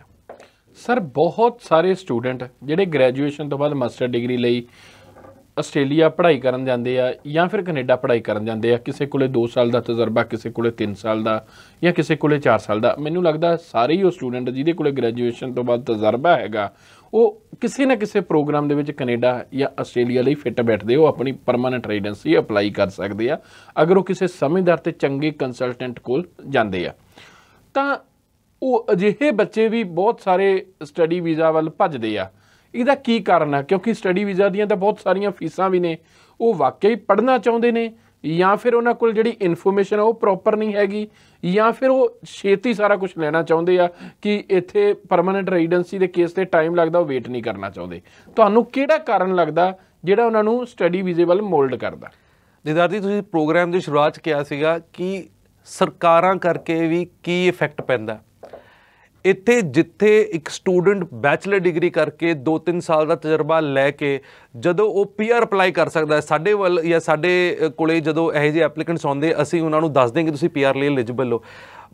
ਸਰ ਬਹੁਤ ਸਾਰੇ ਸਟੂਡੈਂਟ ਜਿਹੜੇ ਗ੍ਰੈਜੂਏਸ਼ਨ ਤੋਂ ਬਾਅਦ ਮਾਸਟਰ ਡਿਗਰੀ ਲਈ ਆਸਟ੍ਰੇਲੀਆ ਪੜ੍ਹਾਈ ਕਰਨ ਜਾਂਦੇ ਆ ਜਾਂ ਫਿਰ ਕੈਨੇਡਾ ਪੜ੍ਹਾਈ ਕਰਨ ਜਾਂਦੇ ਆ ਕਿਸੇ ਕੋਲੇ 2 ਸਾਲ ਦਾ ਤਜਰਬਾ ਕਿਸੇ ਕੋਲੇ 3 ਸਾਲ ਦਾ ਜਾਂ ਕਿਸੇ ਕੋਲੇ 4 ਸਾਲ ਦਾ ਮੈਨੂੰ ਲੱਗਦਾ ਸਾਰੇ ਹੀ ਉਹ ਸਟੂਡੈਂਟ ਜਿਹਦੇ ਕੋਲੇ ਗ੍ਰੈਜੂਏਸ਼ਨ ਤੋਂ ਬਾਅਦ ਤਜਰਬਾ ਹੈਗਾ ਉਹ ਕਿਸੇ ਨਾ ਕਿਸੇ ਪ੍ਰੋਗਰਾਮ ਦੇ ਵਿੱਚ ਕੈਨੇਡਾ ਜਾਂ ਆਸਟ੍ਰੇਲੀਆ ਲਈ ਫਿੱਟ ਬੈਠਦੇ ਉਹ ਆਪਣੀ ਪਰਮਨੈਂਟ ਰੈਜ਼ੀਡੈਂਸੀ ਅਪਲਾਈ ਕਰ ਸਕਦੇ ਆ ਅਗਰ ਉਹ ਕਿਸੇ ਸਮਝਦਾਰ ਤੇ ਚੰਗੇ ਕੰਸਲਟੈਂਟ ਕੋਲ ਜਾਂਦੇ ਆ ਤਾਂ ਉਹ ਅਜਿਹੇ ਬੱਚੇ ਵੀ ਬਹੁਤ ਸਾਰੇ ਸਟੱਡੀ ਵੀਜ਼ਾ ਵੱਲ ਭੱਜਦੇ ਆ ਇਹਦਾ ਕੀ ਕਾਰਨ ਆ ਕਿਉਂਕਿ ਸਟੱਡੀ ਵੀਜ਼ਾ ਦੀਆਂ ਤਾਂ ਬਹੁਤ ਸਾਰੀਆਂ ਫੀਸਾਂ ਵੀ ਨੇ ਉਹ ਵਾਕਈ ਪੜ੍ਹਨਾ ਚਾਹੁੰਦੇ ਨੇ ਜਾਂ ਫਿਰ ਉਹਨਾਂ ਕੋਲ ਜਿਹੜੀ ਇਨਫੋਰਮੇਸ਼ਨ ਆ ਉਹ ਪ੍ਰੋਪਰ ਨਹੀਂ ਹੈਗੀ ਜਾਂ ਫਿਰ ਉਹ ਛੇਤੀ ਸਾਰਾ ਕੁਝ ਲੈਣਾ ਚਾਹੁੰਦੇ ਆ ਕਿ ਇੱਥੇ ਪਰਮਨੈਂਟ ਰੈਜ਼ੀਡੈਂਸੀ ਦੇ ਕੇਸ ਤੇ ਟਾਈਮ ਲੱਗਦਾ ਉਹ ਵੇਟ ਨਹੀਂ ਕਰਨਾ ਚਾਹੁੰਦੇ ਤੁਹਾਨੂੰ ਕਿਹੜਾ ਕਾਰਨ ਲੱਗਦਾ ਜਿਹੜਾ ਉਹਨਾਂ ਨੂੰ ਸਟੱਡੀ ਵੀਜ਼ੇ ਵੱਲ ਮੋਲਡ ਕਰਦਾ ਨਿਦਾਰ ਤੁਸੀਂ ਪ੍ਰੋਗਰਾਮ ਦੀ ਸ਼ੁਰੂਆਤ ਚ ਕਿਹਾ ਸੀਗਾ ਕਿ ਸਰਕਾਰਾਂ ਕਰਕੇ ਵੀ ਕੀ ਇਫੈਕਟ ਪੈਂਦਾ ਇੱਥੇ ਜਿੱਥੇ ਇੱਕ ਸਟੂਡੈਂਟ ਬੈਚਲਰ ਡਿਗਰੀ ਕਰਕੇ 2-3 ਸਾਲ ਦਾ ਤਜਰਬਾ ਲੈ ਕੇ ਜਦੋਂ ਉਹ ਪੀਆਰ ਅਪਲਾਈ ਕਰ ਸਕਦਾ ਹੈ ਸਾਡੇ ਵੱਲ ਜਾਂ ਸਾਡੇ ਕੋਲੇ ਜਦੋਂ ਇਹੋ ਜਿਹੇ ਐਪਲੀਕੈਂਟਸ ਆਉਂਦੇ ਅਸੀਂ ਉਹਨਾਂ ਨੂੰ ਦੱਸ ਕਿ ਤੁਸੀਂ ਪੀਆਰ ਲਈ ਐਲੀਜੀਬਲ ਹੋ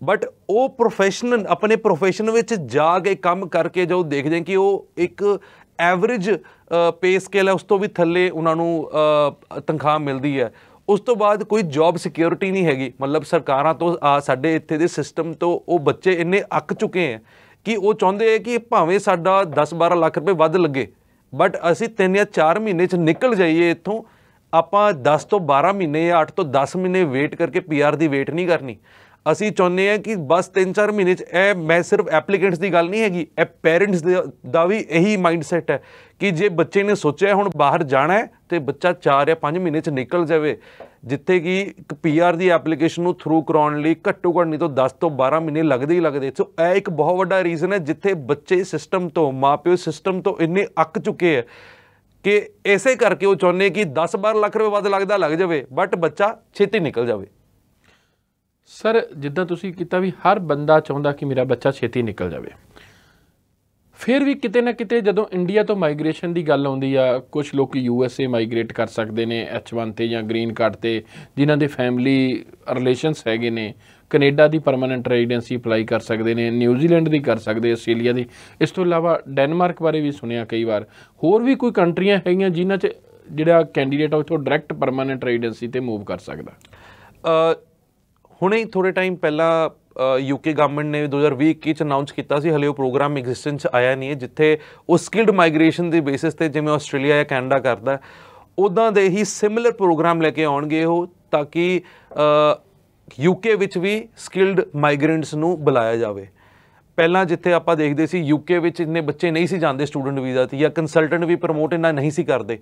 ਬਟ ਉਹ ਪ੍ਰੋਫੈਸ਼ਨਲ ਆਪਣੇ ਪ੍ਰੋਫੈਸ਼ਨ ਵਿੱਚ ਜਾ ਕੇ ਕੰਮ ਕਰਕੇ ਜੋ ਦੇਖਦੇ ਕਿ ਉਹ ਇੱਕ ਐਵਰੇਜ ਪੇ ਸਕੇਲ ਹੈ ਉਸ ਤੋਂ ਵੀ ਥੱਲੇ ਉਹਨਾਂ ਨੂੰ ਤਨਖਾਹ ਮਿਲਦੀ ਹੈ ਉਸ ਤੋਂ ਬਾਅਦ ਕੋਈ ਜੌਬ ਸਿਕਿਉਰਿਟੀ ਨਹੀਂ ਹੈਗੀ ਮਤਲਬ ਸਰਕਾਰਾਂ ਤੋਂ ਸਾਡੇ ਇੱਥੇ ਦੇ ਸਿਸਟਮ ਤੋਂ ਉਹ ਬੱਚੇ ਇੰਨੇ ਅੱਕ ਚੁੱਕੇ ਆ ਕਿ ਉਹ ਚਾਹੁੰਦੇ ਆ ਕਿ ਭਾਵੇਂ ਸਾਡਾ 10-12 ਲੱਖ ਰੁਪਏ ਵੱਧ ਲੱਗੇ ਬਟ ਅਸੀਂ 3 ਜਾਂ 4 ਮਹੀਨੇ ਚ ਨਿਕਲ ਜਾਈਏ ਇੱਥੋਂ ਆਪਾਂ 10 ਤੋਂ 12 ਮਹੀਨੇ ਜਾਂ 8 ਤੋਂ 10 ਮਹੀਨੇ ਵੇਟ ਕਰਕੇ ਪੀਆਰ ਦੀ ਵੇਟ ਨਹੀਂ ਕਰਨੀ ਅਸੀਂ ਚਾਹੁੰਦੇ ਆ ਕਿ ਬਸ 3-4 ਮਹੀਨੇ ਚ ਇਹ ਮੈਂ ਸਿਰਫ ਐਪਲੀਕੈਂਟਸ ਦੀ ਗੱਲ ਨਹੀਂ ਹੈਗੀ ਇਹ ਪੇਰੈਂਟਸ ਦਾ ਵੀ ਇਹੀ ਮਾਈਂਡਸੈਟ ਹੈ ਕਿ ਜੇ ਬੱਚੇ ਨੇ ਸੋਚਿਆ ਹੁਣ ਬਾਹਰ ਜਾਣਾ ਹੈ ਤੇ ਬੱਚਾ 4 ਜਾਂ 5 ਮਹੀਨੇ ਚ ਨਿਕਲ ਜਾਵੇ ਜਿੱਥੇ ਕਿ ਇੱਕ ਪੀਆਰ ਦੀ ਐਪਲੀਕੇਸ਼ਨ ਨੂੰ ਥਰੂ ਕਰਾਉਣ ਲਈ ਘੱਟੋ ਘੱਟ ਨਹੀਂ ਤਾਂ 10 ਤੋਂ 12 ਮਹੀਨੇ ਲੱਗਦੇ ਹੀ ਲੱਗਦੇ ਸੋ ਇਹ ਇੱਕ ਬਹੁਤ ਵੱਡਾ ਰੀਜ਼ਨ ਹੈ ਜਿੱਥੇ ਬੱਚੇ ਸਿਸਟਮ ਤੋਂ ਮਾਪਿਓ ਸਿਸਟਮ ਤੋਂ ਇੰਨੇ ਅੱਕ ਚੁੱਕੇ ਆ ਕਿ ਐਸੇ ਕਰਕੇ ਉਹ ਚਾਹੁੰਦੇ ਕਿ 10-12 ਲੱਖ ਰੁਪਏ ਵੱਧ ਲੱਗਦਾ ਲੱਗ ਜਾਵੇ ਬਟ ਬੱਚਾ ਛੇਤੀ ਨਿਕਲ ਜਾਵੇ ਸਰ ਜਿੱਦਾਂ ਤੁਸੀਂ ਕੀਤਾ ਵੀ ਹਰ ਬੰਦਾ ਚਾਹੁੰਦਾ ਕਿ ਮੇਰਾ ਬੱਚਾ ਛੇਤੀ ਨਿਕਲ ਜਾਵੇ ਫਿਰ ਵੀ ਕਿਤੇ ਨਾ ਕਿਤੇ ਜਦੋਂ ਇੰਡੀਆ ਤੋਂ ਮਾਈਗ੍ਰੇਸ਼ਨ ਦੀ ਗੱਲ ਆਉਂਦੀ ਆ ਕੁਝ ਲੋਕ ਯੂ ਐਸ ਏ ਮਾਈਗ੍ਰੇਟ ਕਰ ਸਕਦੇ ਨੇ H1 ਤੇ ਜਾਂ ਗ੍ਰੀਨ ਕਾਰਡ ਤੇ ਜਿਨ੍ਹਾਂ ਦੇ ਫੈਮਿਲੀ ਰਿਲੇਸ਼ਨਸ ਹੈਗੇ ਨੇ ਕੈਨੇਡਾ ਦੀ ਪਰਮਨੈਂਟ ਰੈਜ਼ੀਡੈਂਸੀ ਅਪਲਾਈ ਕਰ ਸਕਦੇ ਨੇ ਨਿਊਜ਼ੀਲੈਂਡ ਦੀ ਕਰ ਸਕਦੇ ਆਸਟ੍ਰੇਲੀਆ ਦੀ ਇਸ ਤੋਂ ਇਲਾਵਾ ਡੈਨਮਾਰਕ ਬਾਰੇ ਵੀ ਸੁਣਿਆ ਕਈ ਵਾਰ ਹੋਰ ਵੀ ਕੋਈ ਕੰਟਰੀਆਂ ਹੈਗੀਆਂ ਜਿਨ੍ਹਾਂ 'ਚ ਜਿਹੜਾ ਕੈਂਡੀਡੇਟ ਆ ਉਥੋਂ ਡਾਇਰੈਕਟ ਪਰਮਨੈਂਟ ਰੈਜ਼ੀਡੈਂਸੀ ਤੇ ਮੂਵ ਕਰ ਸਕਦਾ ਅ ਹੁਣੇ ਹੀ ਥੋੜੇ ਟਾਈਮ ਪਹਿਲਾਂ ਯੂਕੇ ਗਵਰਨਮੈਂਟ ਨੇ 2021 ਵਿੱਚ ਅਨਾਉਂਸ ਕੀਤਾ ਸੀ ਹਲੇ ਉਹ ਪ੍ਰੋਗਰਾਮ ਐਗਜ਼ਿਸਟੈਂਸ ਆਇਆ ਨਹੀਂ ਹੈ ਜਿੱਥੇ ਉਹ ਸਕਿਲਡ ਮਾਈਗ੍ਰੇਸ਼ਨ ਦੇ ਬੇਸਿਸ ਤੇ ਜਿਵੇਂ ਆਸਟ੍ਰੇਲੀਆ ਜਾਂ ਕੈਨੇਡਾ ਕਰਦਾ ਉਦਾਂ ਦੇ ਹੀ ਸਿਮਿਲਰ ਪ੍ਰੋਗਰਾਮ ਲੈ ਕੇ ਆਉਣਗੇ ਉਹ ਤਾਂ ਕਿ ਯੂਕੇ ਵਿੱਚ ਵੀ ਸਕਿਲਡ ਮਾਈਗ੍ਰੈਂਟਸ ਨੂੰ ਬੁਲਾਇਆ ਜਾਵੇ ਪਹਿਲਾਂ ਜਿੱਥੇ ਆਪਾਂ ਦੇਖਦੇ ਸੀ ਯੂਕੇ ਵਿੱਚ ਇੰਨੇ ਬੱਚੇ ਨਹੀਂ ਸੀ ਜਾਂਦੇ ਸਟੂਡੈਂਟ ਵੀਜ਼ਾ ਤੇ ਜਾਂ ਕੰਸਲਟੈਂਟ ਵੀ ਪ੍ਰਮੋਟ ਇੰਨਾ ਨਹੀਂ ਸੀ ਕਰਦੇ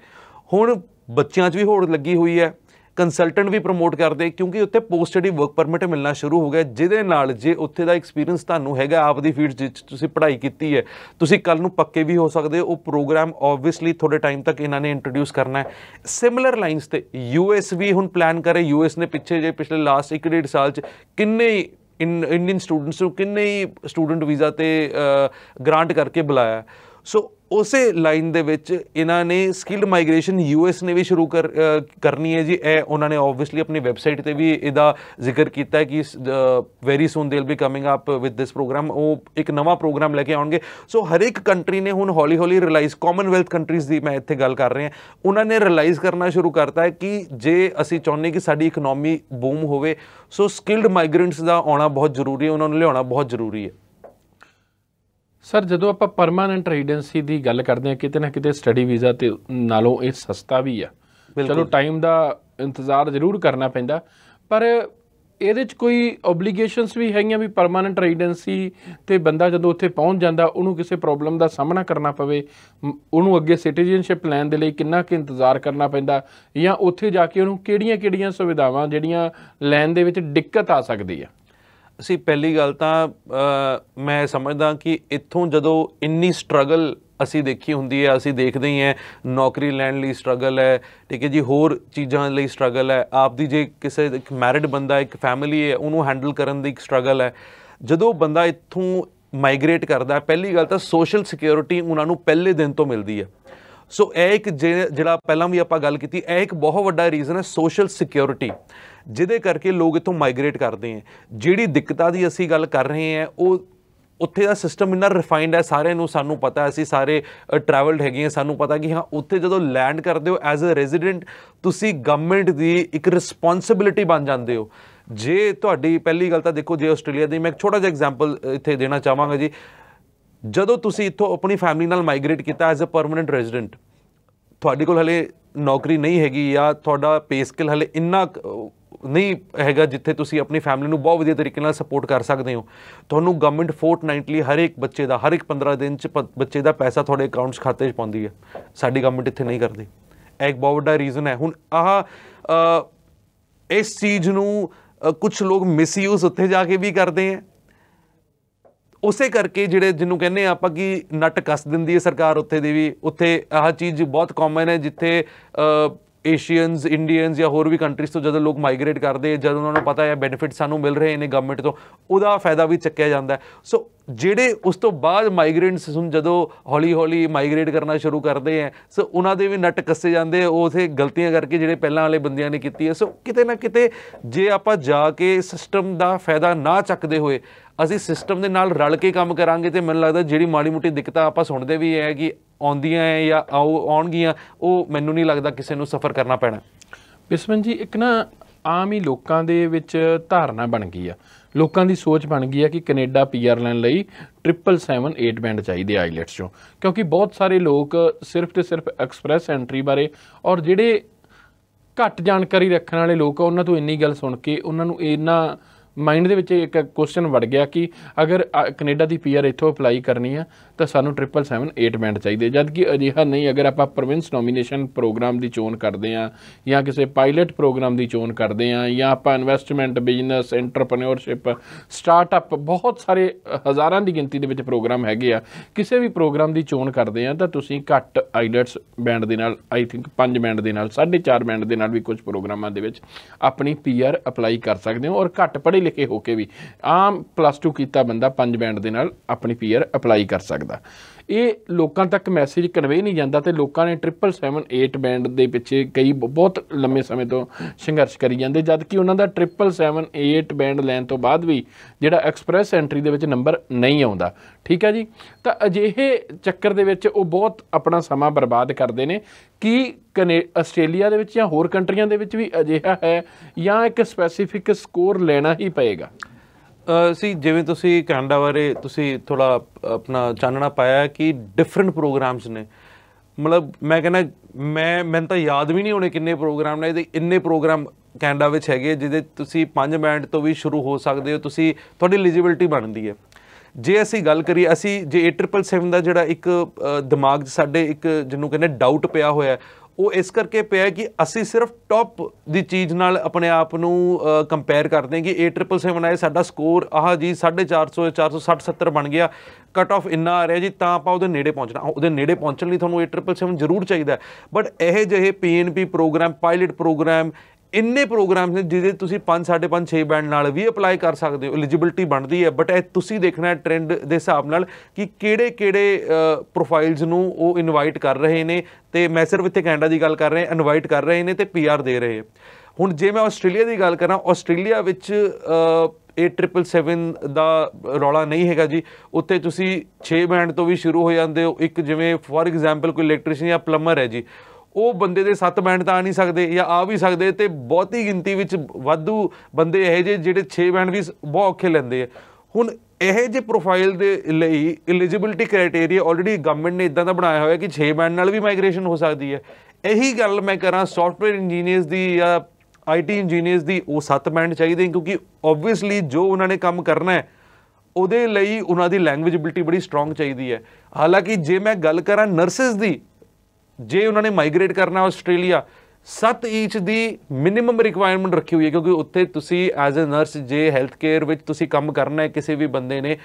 ਹੁਣ ਬੱਚਿਆਂ 'ਚ ਵੀ ਹੋੜ ਲੱਗੀ ਹੋਈ ਹੈ ਕੰਸਲਟੈਂਟ ਵੀ ਪ੍ਰੋਮੋਟ ਕਰਦੇ ਕਿਉਂਕਿ ਉੱਥੇ ਪੋਸਟ ਸਟੱਡੀ ਵਰਕ ਪਰਮਿਟ ਮਿਲਣਾ ਸ਼ੁਰੂ ਹੋ ਗਿਆ ਜਿਹਦੇ ਨਾਲ ਜੇ ਉੱਥੇ ਦਾ ਐਕਸਪੀਰੀਅੰਸ ਤੁਹਾਨੂੰ ਹੈਗਾ ਆਪ ਦੀ ਫੀਲਡ ਵਿੱਚ ਤੁਸੀਂ ਪੜ੍ਹਾਈ ਕੀਤੀ ਹੈ ਤੁਸੀਂ ਕੱਲ ਨੂੰ ਪੱਕੇ ਵੀ ਹੋ ਸਕਦੇ ਉਹ ਪ੍ਰੋਗਰਾਮ ਆਬਵੀਅਸਲੀ ਥੋੜੇ ਟਾਈਮ ਤੱਕ ਇਹਨਾਂ ਨੇ ਇੰਟਰੋਡਿਊਸ ਕਰਨਾ ਹੈ ਸਿਮਿਲਰ ਲਾਈਨਸ ਤੇ ਯੂਐਸ ਵੀ ਹੁਣ ਪਲਾਨ ਕਰੇ ਯੂਐਸ ਨੇ ਪਿੱਛੇ ਜੇ ਪਿਛਲੇ ਲਾਸਟ ਡੇਢ ਸਾਲ ਚ ਕਿੰਨੇ ਇੰਡੀਅਨ ਸਟੂਡੈਂਟਸ ਨੂੰ ਕਿੰਨੇ ਸਟੂਡੈਂਟ ਵੀਜ਼ਾ ਤੇ ਗ੍ਰਾਂਟ ਕਰਕੇ ਬੁਲਾਇਆ ਸੋ ਉਸੇ ਲਾਈਨ ਦੇ ਵਿੱਚ ਇਹਨਾਂ ਨੇ ਸਕਿਲਡ ਮਾਈਗ੍ਰੇਸ਼ਨ ਯੂਐਸ ਨੇ ਵੀ ਸ਼ੁਰੂ ਕਰ ਕਰਨੀ ਹੈ ਜੀ ਇਹ ਉਹਨਾਂ ਨੇ ਆਬਵੀਅਸਲੀ ਆਪਣੀ ਵੈਬਸਾਈਟ ਤੇ ਵੀ ਇਹਦਾ ਜ਼ਿਕਰ ਕੀਤਾ ਹੈ ਕਿ very soon they will be coming up with this program ਉਹ ਇੱਕ ਨਵਾਂ ਪ੍ਰੋਗਰਾਮ ਲੈ ਕੇ ਆਉਣਗੇ ਸੋ ਹਰ ਇੱਕ ਕੰਟਰੀ ਨੇ ਹੁਣ ਹੌਲੀ ਹੌਲੀ ਰਿਅਲਾਈਜ਼ ਕਾਮਨਵੈਲਥ ਕੰਟਰੀਜ਼ ਦੀ ਮੈਂ ਇੱਥੇ ਗੱਲ ਕਰ ਰਿਹਾ ਉਹਨਾਂ ਨੇ ਰਿਅਲਾਈਜ਼ ਕਰਨਾ ਸ਼ੁਰੂ ਕਰਤਾ ਹੈ ਕਿ ਜੇ ਅਸੀਂ ਚਾਹੁੰਦੇ ਕਿ ਸਾਡੀ ਇਕਨੋਮੀ ਬੂਮ ਹੋਵੇ ਸੋ ਸਕਿਲਡ ਮਾਈਗ੍ਰੈਂਟਸ ਦਾ ਆਉਣਾ ਬਹੁਤ ਜ਼ਰੂਰੀ ਹੈ ਉਹਨਾਂ ਨੂੰ ਲਿਆਉਣਾ ਬਹੁਤ ਜ਼ਰੂਰੀ ਹੈ ਸਰ ਜਦੋਂ ਆਪਾਂ ਪਰਮਾਨੈਂਟ ਰੈਜ਼ੀਡੈਂਸੀ ਦੀ ਗੱਲ ਕਰਦੇ ਹਾਂ ਕਿਤੇ ਨਾ ਕਿਤੇ ਸਟੱਡੀ ਵੀਜ਼ਾ ਤੇ ਨਾਲੋਂ ਇਹ ਸਸਤਾ ਵੀ ਆ ਚਲੋ ਟਾਈਮ ਦਾ ਇੰਤਜ਼ਾਰ ਜ਼ਰੂਰ ਕਰਨਾ ਪੈਂਦਾ ਪਰ ਇਹਦੇ ਚ ਕੋਈ ਆਬਲੀਗੇਸ਼ਨਸ ਵੀ ਹੈਗੀਆਂ ਵੀ ਪਰਮਾਨੈਂਟ ਰੈਜ਼ੀਡੈਂਸੀ ਤੇ ਬੰਦਾ ਜਦੋਂ ਉੱਥੇ ਪਹੁੰਚ ਜਾਂਦਾ ਉਹਨੂੰ ਕਿਸੇ ਪ੍ਰੋਬਲਮ ਦਾ ਸਾਹਮਣਾ ਕਰਨਾ ਪਵੇ ਉਹਨੂੰ ਅੱਗੇ ਸਿਟੀਜ਼ਨਸ਼ਿਪ ਲੈਣ ਦੇ ਲਈ ਕਿੰਨਾ ਕਿ ਇੰਤਜ਼ਾਰ ਕਰਨਾ ਪੈਂਦਾ ਜਾਂ ਉੱਥੇ ਜਾ ਕੇ ਉਹਨੂੰ ਕਿਹੜੀਆਂ-ਕਿਹੜੀਆਂ ਸੁਵਿਧਾਵਾਂ ਜਿਹੜੀਆਂ ਲੈਣ ਦੇ ਵਿੱਚ ਦਿੱਕਤ ਆ ਸਕਦੀ ਹੈ ਸੀ ਪਹਿਲੀ ਗੱਲ ਤਾਂ ਮੈਂ ਸਮਝਦਾ ਕਿ ਇੱਥੋਂ ਜਦੋਂ ਇੰਨੀ ਸਟਰਗਲ ਅਸੀਂ ਦੇਖੀ ਹੁੰਦੀ ਹੈ ਅਸੀਂ ਦੇਖਦੇ ਹੀ ਹੈ ਨੌਕਰੀ ਲੈਣ ਲਈ ਸਟਰਗਲ ਹੈ ਠੀਕ ਹੈ ਜੀ ਹੋਰ ਚੀਜ਼ਾਂ ਲਈ ਸਟਰਗਲ ਹੈ ਆਪ ਦੀ ਜੇ ਕਿਸੇ ਇੱਕ ਮੈਰਿਡ ਬੰਦਾ ਇੱਕ ਫੈਮਿਲੀ ਹੈ ਉਹਨੂੰ ਹੈਂਡਲ ਕਰਨ ਦੀ ਇੱਕ ਸਟਰਗਲ ਹੈ ਜਦੋਂ ਬੰਦਾ ਇੱਥੋਂ ਮਾਈਗ੍ਰੇਟ ਕਰਦਾ ਪਹਿਲੀ ਗੱਲ ਤਾਂ ਸੋਸ਼ਲ ਸਿਕਿਉਰਿਟੀ ਉਹਨਾਂ ਨੂੰ ਪਹਿਲੇ ਦਿਨ ਤੋਂ ਮਿਲਦੀ ਹੈ ਸੋ ਇਹ ਇੱਕ ਜਿਹੜਾ ਪਹਿਲਾਂ ਵੀ ਆਪਾਂ ਗੱਲ ਕੀਤੀ ਇਹ ਇੱਕ ਬਹੁਤ ਵੱਡਾ ਰੀਜ਼ਨ ਹੈ ਸੋਸ਼ਲ ਸਿਕਿਉਰਿਟੀ ਜਿਹਦੇ ਕਰਕੇ ਲੋਕ ਇਥੋਂ ਮਾਈਗ੍ਰੇਟ ਕਰਦੇ ਆ ਜਿਹੜੀ ਦਿੱਕਤਾਂ ਦੀ ਅਸੀਂ ਗੱਲ ਕਰ ਰਹੇ ਆ ਉਹ ਉੱਥੇ ਦਾ ਸਿਸਟਮ ਇੰਨਾ ਰਿਫਾਈਨਡ ਹੈ ਸਾਰਿਆਂ ਨੂੰ ਸਾਨੂੰ ਪਤਾ ਅਸੀਂ ਸਾਰੇ ਟਰੈਵਲਡ ਹੈਗੇ ਆ ਸਾਨੂੰ ਪਤਾ ਕਿ ਹਾਂ ਉੱਥੇ ਜਦੋਂ ਲੈਂਡ ਕਰਦੇ ਹੋ ਐਜ਼ ਅ ਰੈਜ਼ੀਡੈਂਟ ਤੁਸੀਂ ਗਵਰਨਮੈਂਟ ਦੀ ਇੱਕ ਰਿਸਪੌਂਸਿਬਿਲਟੀ ਬਣ ਜਾਂਦੇ ਹੋ ਜੇ ਤੁਹਾਡੀ ਪਹਿਲੀ ਗੱਲ ਤਾਂ ਦੇਖੋ ਜੇ ਆਸਟ੍ਰੇਲੀਆ ਦੀ ਮੈਂ ਇੱਕ ਛੋਟਾ ਜਿਹਾ ਐਗਜ਼ਾਮਪਲ ਇੱਥੇ ਦੇਣਾ ਚਾਹਾਂਗਾ ਜੀ ਜਦੋਂ ਤੁਸੀਂ ਇੱਥੋਂ ਆਪਣੀ ਫੈਮਿਲੀ ਨਾਲ ਮਾਈਗ੍ਰੇਟ ਕੀਤਾ ਐਜ਼ ਅ ਪਰਮਨੈਂਟ ਰੈਜ਼ੀਡੈਂਟ ਤੁਹਾਡੇ ਕੋਲ ਹਲੇ ਨੌਕਰੀ ਨਹੀਂ ਹੈਗੀ ਜਾਂ ਤੁਹਾਡਾ ਪੇ ਸਕਿੱਲ ਹਲੇ ਇੰਨਾ ਨਹੀਂ ਹੈਗਾ ਜਿੱਥੇ ਤੁਸੀਂ ਆਪਣੀ ਫੈਮਿਲੀ ਨੂੰ ਬਹੁਤ ਵਧੀਆ ਤਰੀਕੇ ਨਾਲ ਸਪੋਰਟ ਕਰ ਸਕਦੇ ਹੋ ਤੁਹਾਨੂੰ ਗਵਰਨਮੈਂਟ ਫੋਰਟਨਾਈਟਲੀ ਹਰ ਇੱਕ ਬੱਚੇ ਦਾ ਹਰ ਇੱਕ 15 ਦਿਨ ਚ ਬੱਚੇ ਦਾ ਪੈਸਾ ਤੁਹਾਡੇ ਅਕਾਊਂਟਸ ਖਾਤੇ 'ਚ ਪਾਉਂਦੀ ਹੈ ਸਾਡੀ ਗਵਰਨਮੈਂਟ ਇੱਥੇ ਨਹੀਂ ਕਰਦੀ ਇਹ ਇੱਕ ਬਹੁਤ ਵੱਡਾ ਰੀਜ਼ਨ ਹੈ ਹੁਣ ਆਹ ਇਸ ਚੀਜ਼ ਨੂੰ ਕੁਝ ਲੋਕ ਮਿਸਯੂਜ਼ ਉੱਥੇ ਜਾ ਕੇ ਵੀ ਕਰਦੇ ਆ ਉਸੇ ਕਰਕੇ ਜਿਹੜੇ ਜਿਹਨੂੰ ਕਹਿੰਦੇ ਆਪਾਂ ਕਿ ਨਟ ਕੱਸ ਦਿੰਦੀ ਹੈ ਸਰਕਾਰ ਉੱਥੇ ਦੀ ਵੀ ਉੱਥੇ ਆਹ ਚੀਜ਼ ਬਹੁਤ ਕਾਮਨ ਹੈ ਜਿੱਥੇ ਏਸ਼ੀਅਨਸ ਇੰਡੀਅਨਸ ਜਾਂ ਹੋਰ ਵੀ ਕੰਟਰੀਜ਼ ਤੋਂ ਜਦੋਂ ਲੋਕ ਮਾਈਗ੍ਰੇਟ ਕਰਦੇ ਜਦੋਂ ਉਹਨਾਂ ਨੂੰ ਪਤਾ ਹੈ ਬੈਨੀਫਿਟ ਸਾਨੂੰ ਮਿਲ ਰਹੇ ਨੇ ਗਵਰਨਮੈਂਟ ਤੋਂ ਉਹਦਾ ਫਾਇਦਾ ਵੀ ਚੱਕਿਆ ਜਾਂਦਾ ਸੋ ਜਿਹੜੇ ਉਸ ਤੋਂ ਬਾਅਦ ਮਾਈਗ੍ਰੈਂਟਸ ਹੁਣ ਜਦੋਂ ਹੌਲੀ-ਹੌਲੀ ਮਾਈਗ੍ਰੇਟ ਕਰਨਾ ਸ਼ੁਰੂ ਕਰਦੇ ਆ ਸੋ ਉਹਨਾਂ ਦੇ ਵੀ ਨਟ ਕੱਸੇ ਜਾਂਦੇ ਉਥੇ ਗਲਤੀਆਂ ਕਰਕੇ ਜਿਹੜੇ ਪਹਿਲਾਂ ਵਾਲੇ ਬੰਦਿਆਂ ਨੇ ਕੀਤੀ ਸੋ ਕਿਤੇ ਨਾ ਕਿਤੇ ਜੇ ਆਪਾਂ ਜਾ ਕੇ ਸਿਸਟਮ ਦਾ ਫਾਇਦਾ ਨਾ ਚੱਕਦੇ ਹੋਏ ਅਸੀਂ ਸਿਸਟਮ ਦੇ ਨਾਲ ਰਲ ਕੇ ਕੰਮ ਕਰਾਂਗੇ ਤੇ ਮੈਨੂੰ ਲੱਗਦਾ ਜਿਹੜੀ ਮਾੜੀ ਮੋਟੀ ਦਿੱਕਤਾਂ ਆਪਾਂ ਸੁਣਦੇ ਵੀ ਹੈ ਕਿ ਆਉਂਦੀਆਂ ਐ ਜਾਂ ਆਉਣਗੀਆਂ ਉਹ ਮੈਨੂੰ ਨਹੀਂ ਲੱਗਦਾ ਕਿਸੇ ਨੂੰ ਸਫਰ ਕਰਨਾ ਪੈਣਾ ਬਿਸਮਨ ਜੀ ਇੱਕ ਨਾ ਆਮ ਹੀ ਲੋਕਾਂ ਦੇ ਵਿੱਚ ਧਾਰਨਾ ਬਣ ਗਈ ਆ ਲੋਕਾਂ ਦੀ ਸੋਚ ਬਣ ਗਈ ਆ ਕਿ ਕੈਨੇਡਾ ਪੀਆਰ ਲੈਣ ਲਈ 7778 ਬੈਂਡ ਚਾਹੀਦੇ ਆਈਲੈਟਸ ਚੋਂ ਕਿਉਂਕਿ ਬਹੁਤ ਸਾਰੇ ਲੋਕ ਸਿਰਫ ਤੇ ਸਿਰਫ ਐਕਸਪ੍ਰੈਸ ਐਂਟਰੀ ਬਾਰੇ ਔਰ ਜਿਹੜੇ ਘੱਟ ਜਾਣਕਾਰੀ ਰੱਖਣ ਵਾਲੇ ਲੋਕ ਆ ਉਹਨਾਂ ਤੋਂ ਇੰਨੀ ਗੱਲ ਸੁਣ ਕੇ ਉਹਨਾਂ ਨੂੰ ਇੰਨਾ ਮਾਈਂਡ ਦੇ ਵਿੱਚ ਇੱਕ ਕੁਐਸਚਨ ਵੜ ਗਿਆ ਕਿ ਅਗਰ ਕੈਨੇਡਾ ਦੀ ਪੀਆਰ ਇੱਥੋਂ ਅਪਲਾਈ ਕਰਨੀ ਆ ਤਾਂ ਸਾਨੂੰ 7778 ਬੈਂਡ ਚਾਹੀਦੇ ਜਦ ਕਿ ਅਜਿਹਾ ਨਹੀਂ ਅਗਰ ਆਪਾਂ ਪ੍ਰੋਵਿੰਸ ਨੋਮੀਨੇਸ਼ਨ ਪ੍ਰੋਗਰਾਮ ਦੀ ਚੋਣ ਕਰਦੇ ਆ ਜਾਂ ਕਿਸੇ ਪਾਇਲਟ ਪ੍ਰੋਗਰਾਮ ਦੀ ਚੋਣ ਕਰਦੇ ਆ ਜਾਂ ਆਪਾਂ ਇਨਵੈਸਟਮੈਂਟ ਬਿਜ਼ਨਸ ਐਂਟਰਪ੍ਰੈਨਿਓਰਸ਼ਿਪ ਸਟਾਰਟਅਪ ਬਹੁਤ ਸਾਰੇ ਹਜ਼ਾਰਾਂ ਦੀ ਗਿਣਤੀ ਦੇ ਵਿੱਚ ਪ੍ਰੋਗਰਾਮ ਹੈਗੇ ਆ ਕਿਸੇ ਵੀ ਪ੍ਰੋਗਰਾਮ ਦੀ ਚੋਣ ਕਰਦੇ ਆ ਤਾਂ ਤੁਸੀਂ ਘੱਟ ਆਈਲਟਸ ਬੈਂਡ ਦੇ ਨਾਲ ਆਈ ਥਿੰਕ 5 ਬੈਂਡ ਦੇ ਨਾਲ 4.5 ਬੈਂਡ ਦੇ ਨਾਲ ਵੀ ਕੁਝ ਪ੍ਰੋਗਰਾਮਾਂ ਦੇ ਵਿੱਚ ਆਪਣੀ ਪੀਆਰ ਅਪਲਾਈ ਕਰ ਸਕਦੇ ਹੋ ਔਰ ਘੱਟ ਲਿਖੇ ਹੋ ਕੇ ਵੀ ਆਮ ਪਲੱਸ 2 ਕੀਤਾ ਬੰਦਾ 5 ਬੈਂਡ ਦੇ ਨਾਲ ਆਪਣੀ ਪੀਅਰ ਅਪਲਾਈ ਕਰ ਸਕਦਾ ਇਹ ਲੋਕਾਂ ਤੱਕ ਮੈਸੇਜ ਕਨਵੇ ਨਹੀਂ ਜਾਂਦਾ ਤੇ ਲੋਕਾਂ ਨੇ 7778 ਬੈਂਡ ਦੇ ਪਿੱਛੇ ਕਈ ਬਹੁਤ ਲੰਮੇ ਸਮੇਂ ਤੋਂ ਸੰਘਰਸ਼ ਕਰੀ ਜਾਂਦੇ ਜਦ ਕਿ ਉਹਨਾਂ ਦਾ 7778 ਬੈਂਡ ਲੈਣ ਤੋਂ ਬਾਅਦ ਵੀ ਜਿਹੜਾ ਐਕਸਪ੍ਰੈਸ ਐਂਟਰੀ ਦੇ ਵਿੱਚ ਨੰਬਰ ਨਹੀਂ ਆਉਂਦਾ ਠੀਕ ਹੈ ਜੀ ਤਾਂ ਅਜਿਹੇ ਚੱਕਰ ਦੇ ਵਿੱਚ ਉਹ ਬਹੁਤ ਆਪਣਾ ਸਮਾਂ ਬਰਬਾਦ ਕਰਦੇ ਨੇ ਕਿ ਆਸਟ੍ਰੇਲੀਆ ਦੇ ਵਿੱਚ ਜਾਂ ਹੋਰ ਕੰਟਰੀਆਂ ਦੇ ਵਿੱਚ ਵੀ ਅਜਿਹਾ ਹੈ ਜਾਂ ਇੱਕ ਸਪੈਸੀਫਿਕ ਸਕੋਰ ਲੈਣਾ ਹੀ ਪਏਗਾ ਸੀ ਜਿਵੇਂ ਤੁਸੀਂ ਕੈਨੇਡਾ ਬਾਰੇ ਤੁਸੀਂ ਥੋੜਾ ਆਪਣਾ ਚਾਨਣਾ ਪਾਇਆ ਕਿ ਡਿਫਰੈਂਟ ਪ੍ਰੋਗਰਾਮਸ ਨੇ ਮਤਲਬ ਮੈਂ ਕਹਿੰਦਾ ਮੈਂ ਮੈਨੂੰ ਤਾਂ ਯਾਦ ਵੀ ਨਹੀਂ ਹੋਣੇ ਕਿੰਨੇ ਪ੍ਰੋਗਰਾਮ ਨੇ ਇਹਦੇ ਇੰਨੇ ਪ੍ਰੋਗਰਾਮ ਕੈਨੇਡਾ ਵਿੱਚ ਹੈਗੇ ਜਿਹਦੇ ਤੁਸੀਂ 5 ਬੈਂਡ ਤੋਂ ਵੀ ਸ਼ੁਰੂ ਹੋ ਸਕਦੇ ਹੋ ਤੁਸੀਂ ਤੁਹਾਡੀ ਐਲੀਜੀਬਿਲਟੀ ਬਣਦੀ ਹੈ ਜੇ ਅਸੀਂ ਗੱਲ ਕਰੀਏ ਅਸੀਂ ਜੇ 8777 ਦਾ ਜਿਹੜਾ ਇੱਕ ਦਿਮਾਗ ਸਾਡੇ ਇੱਕ ਜਿਹਨੂੰ ਕਹਿੰਦੇ ਡਾਊਟ ਪਿਆ ਹੋਇਆ ਉਹ ਇਸ ਕਰਕੇ ਪਿਆ ਕਿ ਅਸੀਂ ਸਿਰਫ ਟੌਪ ਦੀ ਚੀਜ਼ ਨਾਲ ਆਪਣੇ ਆਪ ਨੂੰ ਕੰਪੇਅਰ ਕਰਦੇ ਹਾਂ ਕਿ 8777 ਆਏ ਸਾਡਾ ਸਕੋਰ ਆਹ ਜੀ 450 460 70 ਬਣ ਗਿਆ ਕਟ ਆਫ ਇੰਨਾ ਆ ਰਿਹਾ ਜੀ ਤਾਂ ਆਪਾਂ ਉਹਦੇ ਨੇੜੇ ਪਹੁੰਚਣਾ ਉਹਦੇ ਨੇੜੇ ਪਹੁੰਚਣ ਲਈ ਤੁਹਾਨੂੰ 8777 ਜ਼ਰੂਰ ਚਾਹੀਦਾ ਬਟ ਇਹ ਜਿਹੇ ਪੀਐਨਪੀ ਪ੍ਰੋਗਰਾਮ ਪਾਇਲਟ ਪ੍ਰੋਗਰਾਮ ਇੰਨੇ ਪ੍ਰੋਗਰਾਮਸ ਨੇ ਜਿਹਦੇ ਤੁਸੀਂ 5 5.5 6 ਬੈਂਡ ਨਾਲ ਵੀ ਅਪਲਾਈ ਕਰ ਸਕਦੇ ਹੋ ਐਲੀਜੀਬਿਲਟੀ ਬਣਦੀ ਹੈ ਬਟ ਇਹ ਤੁਸੀਂ ਦੇਖਣਾ ਹੈ ਟ੍ਰੈਂਡ ਦੇ ਹਿਸਾਬ ਨਾਲ ਕਿ ਕਿਹੜੇ ਕਿਹੜੇ ਪ੍ਰੋਫਾਈਲਸ ਨੂੰ ਉਹ ਇਨਵਾਈਟ ਕਰ ਰਹੇ ਨੇ ਤੇ ਮੈਂ ਸਿਰਫ ਇੱਥੇ ਕੈਨੇਡਾ ਦੀ ਗੱਲ ਕਰ ਰਿਹਾ ਇਨਵਾਈਟ ਕਰ ਰਹੇ ਨੇ ਤੇ ਪੀਆਰ ਦੇ ਰਹੇ ਹੁਣ ਜੇ ਮੈਂ ਆਸਟ੍ਰੇਲੀਆ ਦੀ ਗੱਲ ਕਰਾਂ ਆਸਟ੍ਰੇਲੀਆ ਵਿੱਚ 8777 ਦਾ ਰੌਲਾ ਨਹੀਂ ਹੈਗਾ ਜੀ ਉੱਥੇ ਤੁਸੀਂ 6 ਬੈਂਡ ਤੋਂ ਵੀ ਸ਼ੁਰੂ ਹੋ ਜਾਂਦੇ ਹੋ ਇੱਕ ਜਿਵੇਂ ਫੋਰ ਐਗਜ਼ਾਮਪਲ ਕੋਈ ਇਲੈਕਟ੍ਰੀਸ਼ੀਅਨ ਜਾਂ ਪਲੰਬਰ ਹੈ ਜੀ ਉਹ ਬੰਦੇ ਦੇ 7 ਬੈਂਡ ਤਾਂ ਆ ਨਹੀਂ ਸਕਦੇ ਜਾਂ ਆ ਵੀ ਸਕਦੇ ਤੇ ਬਹੁਤੀ ਗਿਣਤੀ ਵਿੱਚ ਵਾਧੂ ਬੰਦੇ ਇਹ ਜੇ ਜਿਹੜੇ 6 ਬੈਂਡ ਵੀ ਬਹੁਤ ਔਖੇ ਲੈਂਦੇ ਆ ਹੁਣ ਇਹ ਜੇ ਪ੍ਰੋਫਾਈਲ ਦੇ ਲਈ ਐਲੀਜੀਬਿਲਟੀ ਕ੍ਰਾਈਟੇਰੀਆ ਆਲਰੇਡੀ ਗਵਰਨਮੈਂਟ ਨੇ ਇਦਾਂ ਦਾ ਬਣਾਇਆ ਹੋਇਆ ਕਿ 6 ਬੈਂਡ ਨਾਲ ਵੀ ਮਾਈਗ੍ਰੇਸ਼ਨ ਹੋ ਸਕਦੀ ਹੈ ਇਹੀ ਗੱਲ ਮੈਂ ਕਰਾਂ ਸੌਫਟਵੇਅਰ ਇੰਜੀਨੀਅਰਸ ਦੀ ਜਾਂ ਆਈਟੀ ਇੰਜੀਨੀਅਰਸ ਦੀ ਉਹ 7 ਬੈਂਡ ਚਾਹੀਦੇ ਕਿਉਂਕਿ ਆਬਵੀਅਸਲੀ ਜੋ ਉਹਨਾਂ ਨੇ ਕੰਮ ਕਰਨਾ ਹੈ ਉਹਦੇ ਲਈ ਉਹਨਾਂ ਦੀ ਲੈਂਗੁਏਜਬਿਲਟੀ ਬੜੀ ਸਟਰੋਂਗ ਚਾਹੀਦੀ ਹੈ ਹਾਲਾਂਕਿ ਜੇ ਮੈਂ ਗੱਲ ਕਰਾਂ ਨਰਸਸ ਦੀ ਜੇ ਉਹਨਾਂ ਨੇ ਮਾਈਗ੍ਰੇਟ ਕਰਨਾ ਆਸਟ੍ਰੇਲੀਆ 7 ਇੰਚ ਦੀ ਮਿਨੀਮਮ ਰਿਕੁਆਇਰਮੈਂਟ ਰੱਖੀ ਹੋਈ ਹੈ ਕਿਉਂਕਿ ਉੱਥੇ ਤੁਸੀਂ ਐਜ਼ ਅ ਨਰਸ ਜੇ ਹੈਲਥ ਕੇਅਰ ਵਿੱਚ ਤੁਸੀਂ ਕੰਮ ਕਰਨਾ ਹੈ ਕਿਸੇ ਵੀ ਬੰਦੇ ਨੇ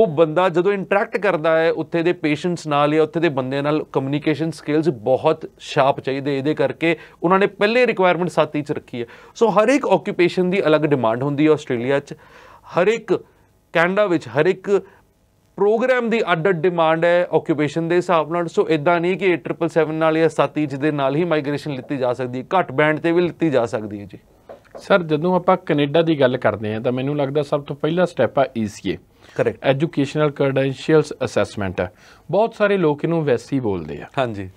ਉਹ ਬੰਦਾ ਜਦੋਂ ਇੰਟਰੈਕਟ ਕਰਦਾ ਹੈ ਉੱਥੇ ਦੇ ਪੇਸ਼ੈਂਟਸ ਨਾਲ ਜਾਂ ਉੱਥੇ ਦੇ ਬੰਦੇ ਨਾਲ ਕਮਿਊਨੀਕੇਸ਼ਨ ਸਕਿਲਸ ਬਹੁਤ ਸ਼ਾਰਪ ਚਾਹੀਦੇ ਇਹਦੇ ਕਰਕੇ ਉਹਨਾਂ ਨੇ ਪਹਿਲੇ ਰਿਕੁਆਇਰਮੈਂਟ 7 ਇੰਚ ਰੱਖੀ ਹੈ ਸੋ ਹਰ ਇੱਕ ਓਕਿਊਪੇਸ਼ਨ ਦੀ ਅਲੱਗ ਡਿਮਾਂਡ ਹੁੰਦੀ ਹੈ ਆਸਟ੍ਰੇਲੀਆ 'ਚ ਹਰ ਇੱਕ ਕੈਨੇਡਾ ਵਿੱਚ ਹਰ ਇੱਕ ਪ੍ਰੋਗਰਾਮ ਦੀ ਅੱਡ ਅੱਡ ਡਿਮਾਂਡ ਹੈ ਓਕਿਊਪੇਸ਼ਨ ਦੇ ਹਿਸਾਬ ਨਾਲ ਸੋ ਇਦਾਂ ਨਹੀਂ ਕਿ 877 ਨਾਲ ਜਾਂ 7 ਦੇ ਨਾਲ ਹੀ ਮਾਈਗ੍ਰੇਸ਼ਨ ਲਿੱਤੀ ਜਾ ਸਕਦੀ ਹੈ ਘੱਟ ਬੈਂਡ ਤੇ ਵੀ ਲਿੱਤੀ ਜਾ ਸਕਦੀ ਹੈ ਜੀ ਸਰ ਜਦੋਂ ਆਪਾਂ ਕੈਨੇਡਾ ਦੀ ਗੱਲ ਕਰਦੇ ਆ ਤਾਂ ਮੈਨੂੰ ਲੱਗਦਾ ਸਭ ਤੋਂ ਪਹਿਲਾ ਸਟੈਪ ਆ ECA correct educational credentials assessment ਬਹੁਤ ਸਾਰੇ ਲੋਕ ਇਹਨੂੰ ਵੈਸੀ ਬੋਲਦੇ ਆ ਹਾਂਜੀ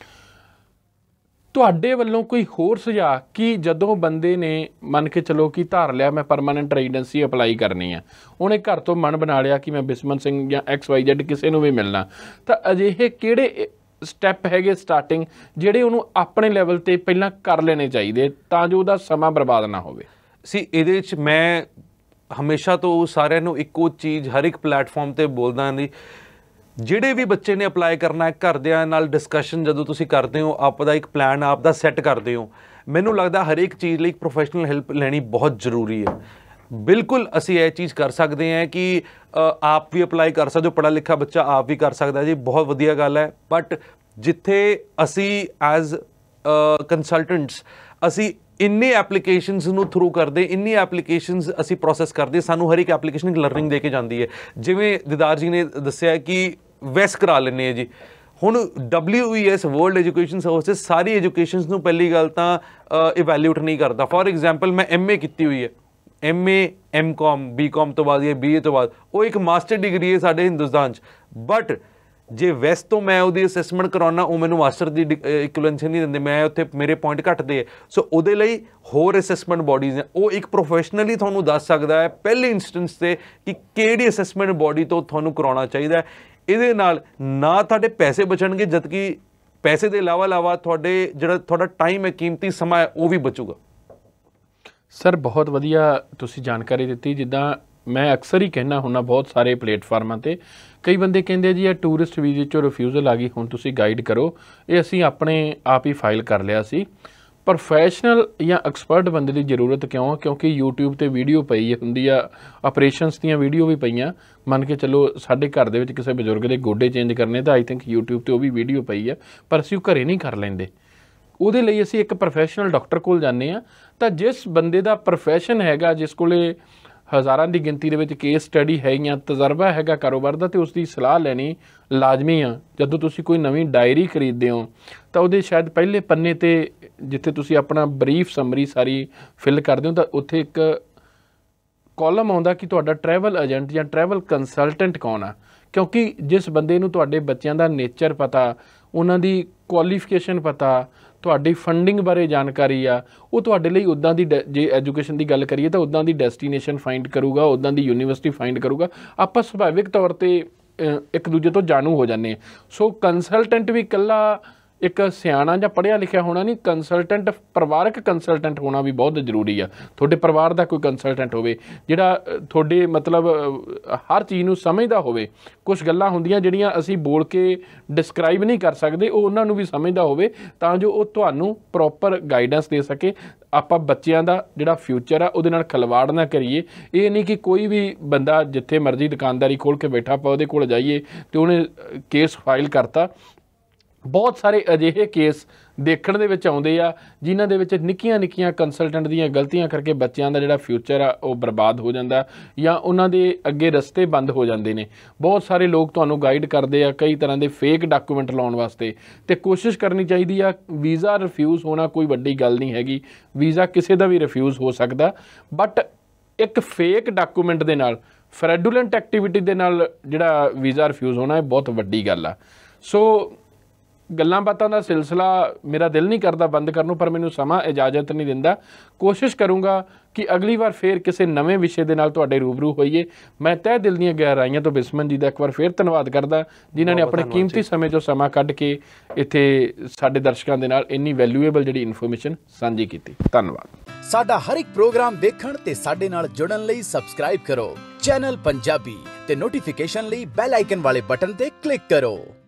ਤੁਹਾਡੇ ਵੱਲੋਂ ਕੋਈ ਹੋਰ ਸੁਝਾਅ ਕਿ ਜਦੋਂ ਬੰਦੇ ਨੇ ਮੰਨ ਕੇ ਚਲੋ ਕਿ ਧਾਰ ਲਿਆ ਮੈਂ ਪਰਮਨੈਂਟ ਰੈਜ਼ੀਡੈਂਸੀ ਅਪਲਾਈ ਕਰਨੀ ਆ ਉਹਨੇ ਘਰ ਤੋਂ ਮਨ ਬਣਾ ਲਿਆ ਕਿ ਮੈਂ ਬਿਸਮਨ ਸਿੰਘ ਜਾਂ ਐਕਸ ਵਾਈ ਜ਼ੈਡ ਕਿਸੇ ਨੂੰ ਵੀ ਮਿਲਣਾ ਤਾਂ ਅਜਿਹੇ ਕਿਹੜੇ ਸਟੈਪ ਹੈਗੇ ਸਟਾਰਟਿੰਗ ਜਿਹੜੇ ਉਹਨੂੰ ਆਪਣੇ ਲੈਵਲ ਤੇ ਪਹਿਲਾਂ ਕਰ ਲੈਣੇ ਚਾਹੀਦੇ ਤਾਂ ਜੋ ਉਹਦਾ ਸਮਾਂ ਬਰਬਾਦ ਨਾ ਹੋਵੇ ਸੀ ਇਹਦੇ ਵਿੱਚ ਮੈਂ ਹਮੇਸ਼ਾ ਤੋਂ ਸਾਰਿਆਂ ਨੂੰ ਇੱਕੋ ਚੀਜ਼ ਹਰ ਇੱਕ ਪਲੇਟਫਾਰਮ ਤੇ ਬੋਲਦਾ ਨਹੀਂ ਜਿਹੜੇ ਵੀ ਬੱਚੇ ਨੇ ਅਪਲਾਈ ਕਰਨਾ ਹੈ ਘਰਦਿਆਂ ਨਾਲ ਡਿਸਕਸ਼ਨ ਜਦੋਂ ਤੁਸੀਂ ਕਰਦੇ ਹੋ ਆਪ ਦਾ ਇੱਕ ਪਲਾਨ ਆਪ ਦਾ ਸੈੱਟ ਕਰਦੇ ਹੋ ਮੈਨੂੰ ਲੱਗਦਾ ਹਰ ਇੱਕ ਚੀਜ਼ ਲਈ ਇੱਕ ਪ੍ਰੋਫੈਸ਼ਨਲ ਹੈਲਪ ਲੈਣੀ ਬਹੁਤ ਜ਼ਰੂਰੀ ਹੈ ਬਿਲਕੁਲ ਅਸੀਂ ਇਹ ਚੀਜ਼ ਕਰ ਸਕਦੇ ਹਾਂ ਕਿ ਆਪ ਵੀ ਅਪਲਾਈ ਕਰ ਸਕਦੇ ਹੋ ਪੜਾ ਲਿਖਾ ਬੱਚਾ ਆਪ ਵੀ ਕਰ ਸਕਦਾ ਜੀ ਬਹੁਤ ਵਧੀਆ ਗੱਲ ਹੈ ਬਟ ਜਿੱਥੇ ਅਸੀਂ ਐਜ਼ ਕੰਸਲਟੈਂਟਸ ਅਸੀਂ ਇੰਨੇ ਐਪਲੀਕੇਸ਼ਨਸ ਨੂੰ ਥਰੂ ਕਰਦੇ ਇੰਨੀ ਐਪਲੀਕੇਸ਼ਨਸ ਅਸੀਂ ਪ੍ਰੋਸੈਸ ਕਰਦੇ ਸਾਨੂੰ ਹਰ ਇੱਕ ਐਪਲੀਕੇਸ਼ਨ ਇੱਕ ਲਰਨਿੰਗ ਦੇ ਕੇ ਜਾਂਦੀ ਹੈ ਜਿਵੇਂ ਦਿਦਾਰ ਜੀ ਨੇ ਦੱਸਿਆ ਕਿ ਵੈਸ ਕਰਾ ਲੈਣੇ ਆ ਜੀ ਹੁਣ WES World Education Services ਸਾਰੀ ਐਜੂਕੇਸ਼ਨਸ ਨੂੰ ਪਹਿਲੀ ਗੱਲ ਤਾਂ ਇਵੈਲਿਊਏਟ ਨਹੀਂ ਕਰਦਾ ਫੋਰ ਐਗਜ਼ਾਮਪਲ ਮੈਂ MA ਕੀਤੀ ਹੋਈ ਹੈ MA MCOM BCOM ਤੋਂ ਬਾਅਦ ਇਹ BA ਤੋਂ ਬਾਅਦ ਉਹ ਇੱਕ ਮਾਸਟਰ ਡਿਗਰੀ ਹੈ ਸਾਡੇ ਹਿੰਦੁਸਤਾਨ 'ਚ ਬਟ ਜੇ ਵੈਸਟ ਤੋਂ ਮੈਂ ਉਹਦੀ ਅਸੈਸਮੈਂਟ ਕਰਾਉਣਾ ਉਹ ਮੈਨੂੰ ਮਾਸਟਰ ਦੀ ਇਕੁਇਲੈਂਸੀ ਨਹੀਂ ਦਿੰਦੇ ਮੈਂ ਉੱਥੇ ਮੇਰੇ ਪੁਆਇੰਟ ਘਟਦੇ ਸੋ ਉਹਦੇ ਲਈ ਹੋਰ ਅਸੈਸਮੈਂਟ ਬਾਡੀਜ਼ ਨੇ ਉਹ ਇੱਕ ਪ੍ਰੋਫੈਸ਼ਨਲੀ ਤੁਹਾਨੂੰ ਦੱਸ ਸਕਦਾ ਹੈ ਪਹਿਲੇ ਇਨਸਟੈਂਸ ਤੇ ਕਿ ਕਿਹੜੀ ਅਸੈਸਮੈਂਟ ਬਾਡੀ ਤੋਂ ਤੁਹਾਨੂੰ ਕਰਾਉਣਾ ਚਾਹੀਦਾ ਹੈ ਇਹਦੇ ਨਾਲ ਨਾ ਤੁਹਾਡੇ ਪੈਸੇ ਬਚਣਗੇ ਕਿ ਪੈਸੇ ਦੇ ਇਲਾਵਾ ਇਲਾਵਾ ਤੁਹਾਡੇ ਜਿਹੜਾ ਤੁਹਾਡਾ ਟਾਈਮ ਹੈ ਕੀਮਤੀ ਸਮਾਂ ਹੈ ਉਹ ਵੀ ਬਚੂਗਾ ਸਰ ਬਹੁਤ ਵਧੀਆ ਤੁਸੀਂ ਜਾਣਕਾਰੀ ਦਿੱਤੀ ਜਿੱਦਾਂ ਮੈਂ ਅਕਸਰ ਹੀ ਕਹਿਣਾ ਹੁੰਦਾ ਬਹੁਤ ਸਾਰੇ ਪਲੇਟਫਾਰਮਾਂ ਤੇ ਕਈ ਬੰਦੇ ਕਹਿੰਦੇ ਜੀ ਇਹ ਟੂਰਿਸਟ ਵੀਜ਼ੇ ਚੋਂ ਰਿਫਿਊਜ਼ਲ ਆ ਗਈ ਹੁਣ ਤੁਸੀਂ ਗਾਈਡ ਕਰੋ ਇਹ ਅਸੀਂ ਆਪਣੇ ਆਪ ਹੀ ਫਾਈਲ ਕਰ ਲਿਆ ਸੀ ਪ੍ਰੋਫੈਸ਼ਨਲ ਜਾਂ ਐਕਸਪਰਟ ਬੰਦੇ ਦੀ ਜ਼ਰੂਰਤ ਕਿਉਂ ਹੈ ਕਿਉਂਕਿ YouTube ਤੇ ਵੀਡੀਓ ਪਈ ਹੁੰਦੀ ਆ ਆਪਰੇਸ਼ਨਸ ਦੀਆਂ ਵੀਡੀਓ ਵੀ ਪਈਆਂ ਮੰਨ ਕੇ ਚੱਲੋ ਸਾਡੇ ਘਰ ਦੇ ਵਿੱਚ ਕਿਸੇ ਬਜ਼ੁਰਗ ਦੇ ਗੋਡੇ ਚੇਂਜ ਕਰਨੇ ਤਾਂ ਆਈ ਥਿੰਕ YouTube ਤੇ ਉਹ ਵੀ ਵੀਡੀਓ ਪਈ ਆ ਪਰ ਅਸੀਂ ਉਹ ਘਰੇ ਨਹੀਂ ਕਰ ਲੈਂਦੇ ਉਹਦੇ ਲਈ ਅਸੀਂ ਇੱਕ ਪ੍ਰੋਫੈਸ਼ਨਲ ਡਾਕਟਰ ਕੋਲ ਜਾਂਦੇ ਆ ਤਾਂ ਜਿਸ ਬੰਦੇ ਦਾ ਪ੍ਰੋਫੈਸ਼ਨ ਹੈਗਾ ਜਿਸ ਕੋਲੇ ਹਜ਼ਾਰਾਂ ਦੀ ਗਿਣਤੀ ਦੇ ਵਿੱਚ ਕੇਸ ਸਟੱਡੀ ਹੈ ਜਾਂ ਤਜਰਬਾ ਹੈਗਾ ਕਾਰੋਬਾਰ ਦਾ ਤੇ ਉਸ ਦੀ ਸਲਾਹ ਲੈਣੀ ਲਾਜ਼ਮੀ ਆ ਜਦੋਂ ਤੁਸੀਂ ਕੋਈ ਨਵੀਂ ਡਾਇਰੀ ਖਰੀਦਦੇ ਹੋ ਤਾਂ ਉਹਦੇ ਸ਼ਾਇਦ ਪਹਿਲੇ ਪੰਨੇ ਤੇ ਜਿੱਥੇ ਤੁਸੀਂ ਆਪਣਾ ਬਰੀਫ ਸਮਰੀ ਸਾਰੀ ਫਿਲ ਕਰਦੇ ਹੋ ਤਾਂ ਉੱਥੇ ਇੱਕ ਕਾਲਮ ਆਉਂਦਾ ਕਿ ਤੁਹਾਡਾ ਟਰੈਵਲ ਏਜੰਟ ਜਾਂ ਟਰੈਵਲ ਕੰਸਲਟੈਂਟ ਕੌਣ ਆ ਕਿਉਂਕਿ ਜਿਸ ਬੰਦੇ ਨੂੰ ਤੁਹਾਡੇ ਬੱਚਿਆਂ ਦਾ ਨੇਚਰ ਪਤਾ ਉਹਨਾਂ ਦੀ ਕੁਆਲੀਫਿਕੇਸ਼ਨ ਪਤਾ ਤੁਹਾਡੀ ਫੰਡਿੰਗ ਬਾਰੇ ਜਾਣਕਾਰੀ ਆ ਉਹ ਤੁਹਾਡੇ ਲਈ ਉਦਾਂ ਦੀ ਜੇ ਐਜੂਕੇਸ਼ਨ ਦੀ ਗੱਲ ਕਰੀਏ ਤਾਂ ਉਦਾਂ ਦੀ ਡੈਸਟੀਨੇਸ਼ਨ ਫਾਈਂਡ ਕਰੂਗਾ ਉਦਾਂ ਦੀ ਯੂਨੀਵਰਸਿਟੀ ਫਾਈਂਡ ਕਰੂਗਾ ਆਪਾਂ ਸੁਭਾਵਿਕ ਤੌਰ ਤੇ ਇੱਕ ਦੂਜੇ ਤੋਂ ਜਾਣੂ ਹੋ ਜਾਂਦੇ ਸੋ ਕੰਸਲਟੈਂਟ ਵੀ ਇਕੱਲਾ ਇੱਕ ਸਿਆਣਾ ਜਾਂ ਪੜਿਆ ਲਿਖਿਆ ਹੋਣਾ ਨਹੀਂ ਕੰਸਲਟੈਂਟ ਪਰਿਵਾਰਕ ਕੰਸਲਟੈਂਟ ਹੋਣਾ ਵੀ ਬਹੁਤ ਜ਼ਰੂਰੀ ਆ ਤੁਹਾਡੇ ਪਰਿਵਾਰ ਦਾ ਕੋਈ ਕੰਸਲਟੈਂਟ ਹੋਵੇ ਜਿਹੜਾ ਤੁਹਾਡੇ ਮਤਲਬ ਹਰ ਚੀਜ਼ ਨੂੰ ਸਮਝਦਾ ਹੋਵੇ ਕੁਝ ਗੱਲਾਂ ਹੁੰਦੀਆਂ ਜਿਹੜੀਆਂ ਅਸੀਂ ਬੋਲ ਕੇ ਡਿਸਕ੍ਰਾਈਬ ਨਹੀਂ ਕਰ ਸਕਦੇ ਉਹ ਉਹਨਾਂ ਨੂੰ ਵੀ ਸਮਝਦਾ ਹੋਵੇ ਤਾਂ ਜੋ ਉਹ ਤੁਹਾਨੂੰ ਪ੍ਰੋਪਰ ਗਾਈਡੈਂਸ ਦੇ ਸਕੇ ਆਪਾਂ ਬੱਚਿਆਂ ਦਾ ਜਿਹੜਾ ਫਿਊਚਰ ਆ ਉਹਦੇ ਨਾਲ ਖਲਵਾੜ ਨਾ ਕਰੀਏ ਇਹ ਨਹੀਂ ਕਿ ਕੋਈ ਵੀ ਬੰਦਾ ਜਿੱਥੇ ਮਰਜ਼ੀ ਦੁਕਾਨਦਾਰੀ ਖੋਲ ਕੇ ਬੈਠਾ ਪਾ ਉਹਦੇ ਕੋਲ ਜਾਈਏ ਤੇ ਉਹਨੇ ਕੇਸ ਫਾਈਲ ਕਰਤਾ ਬਹੁਤ ਸਾਰੇ ਅਜਿਹੇ ਕੇਸ ਦੇਖਣ ਦੇ ਵਿੱਚ ਆਉਂਦੇ ਆ ਜਿਨ੍ਹਾਂ ਦੇ ਵਿੱਚ ਨਿੱਕੀਆਂ-ਨਿੱਕੀਆਂ ਕੰਸਲਟੈਂਟ ਦੀਆਂ ਗਲਤੀਆਂ ਕਰਕੇ ਬੱਚਿਆਂ ਦਾ ਜਿਹੜਾ ਫਿਊਚਰ ਆ ਉਹ ਬਰਬਾਦ ਹੋ ਜਾਂਦਾ ਜਾਂ ਉਹਨਾਂ ਦੇ ਅੱਗੇ ਰਸਤੇ ਬੰਦ ਹੋ ਜਾਂਦੇ ਨੇ ਬਹੁਤ ਸਾਰੇ ਲੋਕ ਤੁਹਾਨੂੰ ਗਾਈਡ ਕਰਦੇ ਆ ਕਈ ਤਰ੍ਹਾਂ ਦੇ ਫੇਕ ਡਾਕੂਮੈਂਟ ਲਾਉਣ ਵਾਸਤੇ ਤੇ ਕੋਸ਼ਿਸ਼ ਕਰਨੀ ਚਾਹੀਦੀ ਆ ਵੀਜ਼ਾ ਰਿਫਿਊਜ਼ ਹੋਣਾ ਕੋਈ ਵੱਡੀ ਗੱਲ ਨਹੀਂ ਹੈਗੀ ਵੀਜ਼ਾ ਕਿਸੇ ਦਾ ਵੀ ਰਿਫਿਊਜ਼ ਹੋ ਸਕਦਾ ਬਟ ਇੱਕ ਫੇਕ ਡਾਕੂਮੈਂਟ ਦੇ ਨਾਲ ਫਰੈਡੂਲੈਂਟ ਐਕਟੀਵਿਟੀ ਦੇ ਨਾਲ ਜਿਹੜਾ ਵੀਜ਼ਾ ਰਿਫਿਊਜ਼ ਹੋਣਾ ਇਹ ਬਹੁਤ ਵੱਡੀ ਗੱਲ ਆ ਸੋ ਗੱਲਾਂ ਬਾਤਾਂ ਦਾ ਸਿਲਸਿਲਾ ਮੇਰਾ ਦਿਲ ਨਹੀਂ ਕਰਦਾ ਬੰਦ ਕਰਨ ਨੂੰ ਪਰ ਮੈਨੂੰ ਸਮਾਂ ਇਜਾਜ਼ਤ ਨਹੀਂ ਦਿੰਦਾ ਕੋਸ਼ਿਸ਼ ਕਰੂੰਗਾ ਕਿ ਅਗਲੀ ਵਾਰ ਫੇਰ ਕਿਸੇ ਨਵੇਂ ਵਿਸ਼ੇ ਦੇ ਨਾਲ ਤੁਹਾਡੇ ਰੂਬਰੂ ਹੋਈਏ ਮੈਂ ਤਹਿ ਦਿਲ ਦੀਆਂ ਗਹਿਰਾਈਆਂ ਤੋਂ ਬਿਸਮਨ ਜੀ ਦਾ ਇੱਕ ਵਾਰ ਫੇਰ ਧੰਨਵਾਦ ਕਰਦਾ ਜਿਨ੍ਹਾਂ ਨੇ ਆਪਣੇ ਕੀਮਤੀ ਸਮੇਂ ਚੋਂ ਸਮਾਂ ਕੱਢ ਕੇ ਇੱਥੇ ਸਾਡੇ ਦਰਸ਼ਕਾਂ ਦੇ ਨਾਲ ਇੰਨੀ ਵੈਲਿਊਏਬਲ ਜਿਹੜੀ ਇਨਫੋਰਮੇਸ਼ਨ ਸਾਂਝੀ ਕੀਤੀ ਧੰਨਵਾਦ ਸਾਡਾ ਹਰ ਇੱਕ ਪ੍ਰੋਗਰਾਮ ਦੇਖਣ ਤੇ ਸਾਡੇ ਨਾਲ ਜੁੜਨ ਲਈ ਸਬਸਕ੍ਰਾਈਬ ਕਰੋ ਚੈਨਲ ਪੰਜਾਬੀ ਤੇ ਨੋਟੀਫਿਕੇਸ਼ਨ ਲਈ ਬੈਲ ਆਈਕਨ ਵਾਲੇ ਬਟਨ ਤੇ ਕਲਿੱਕ ਕਰੋ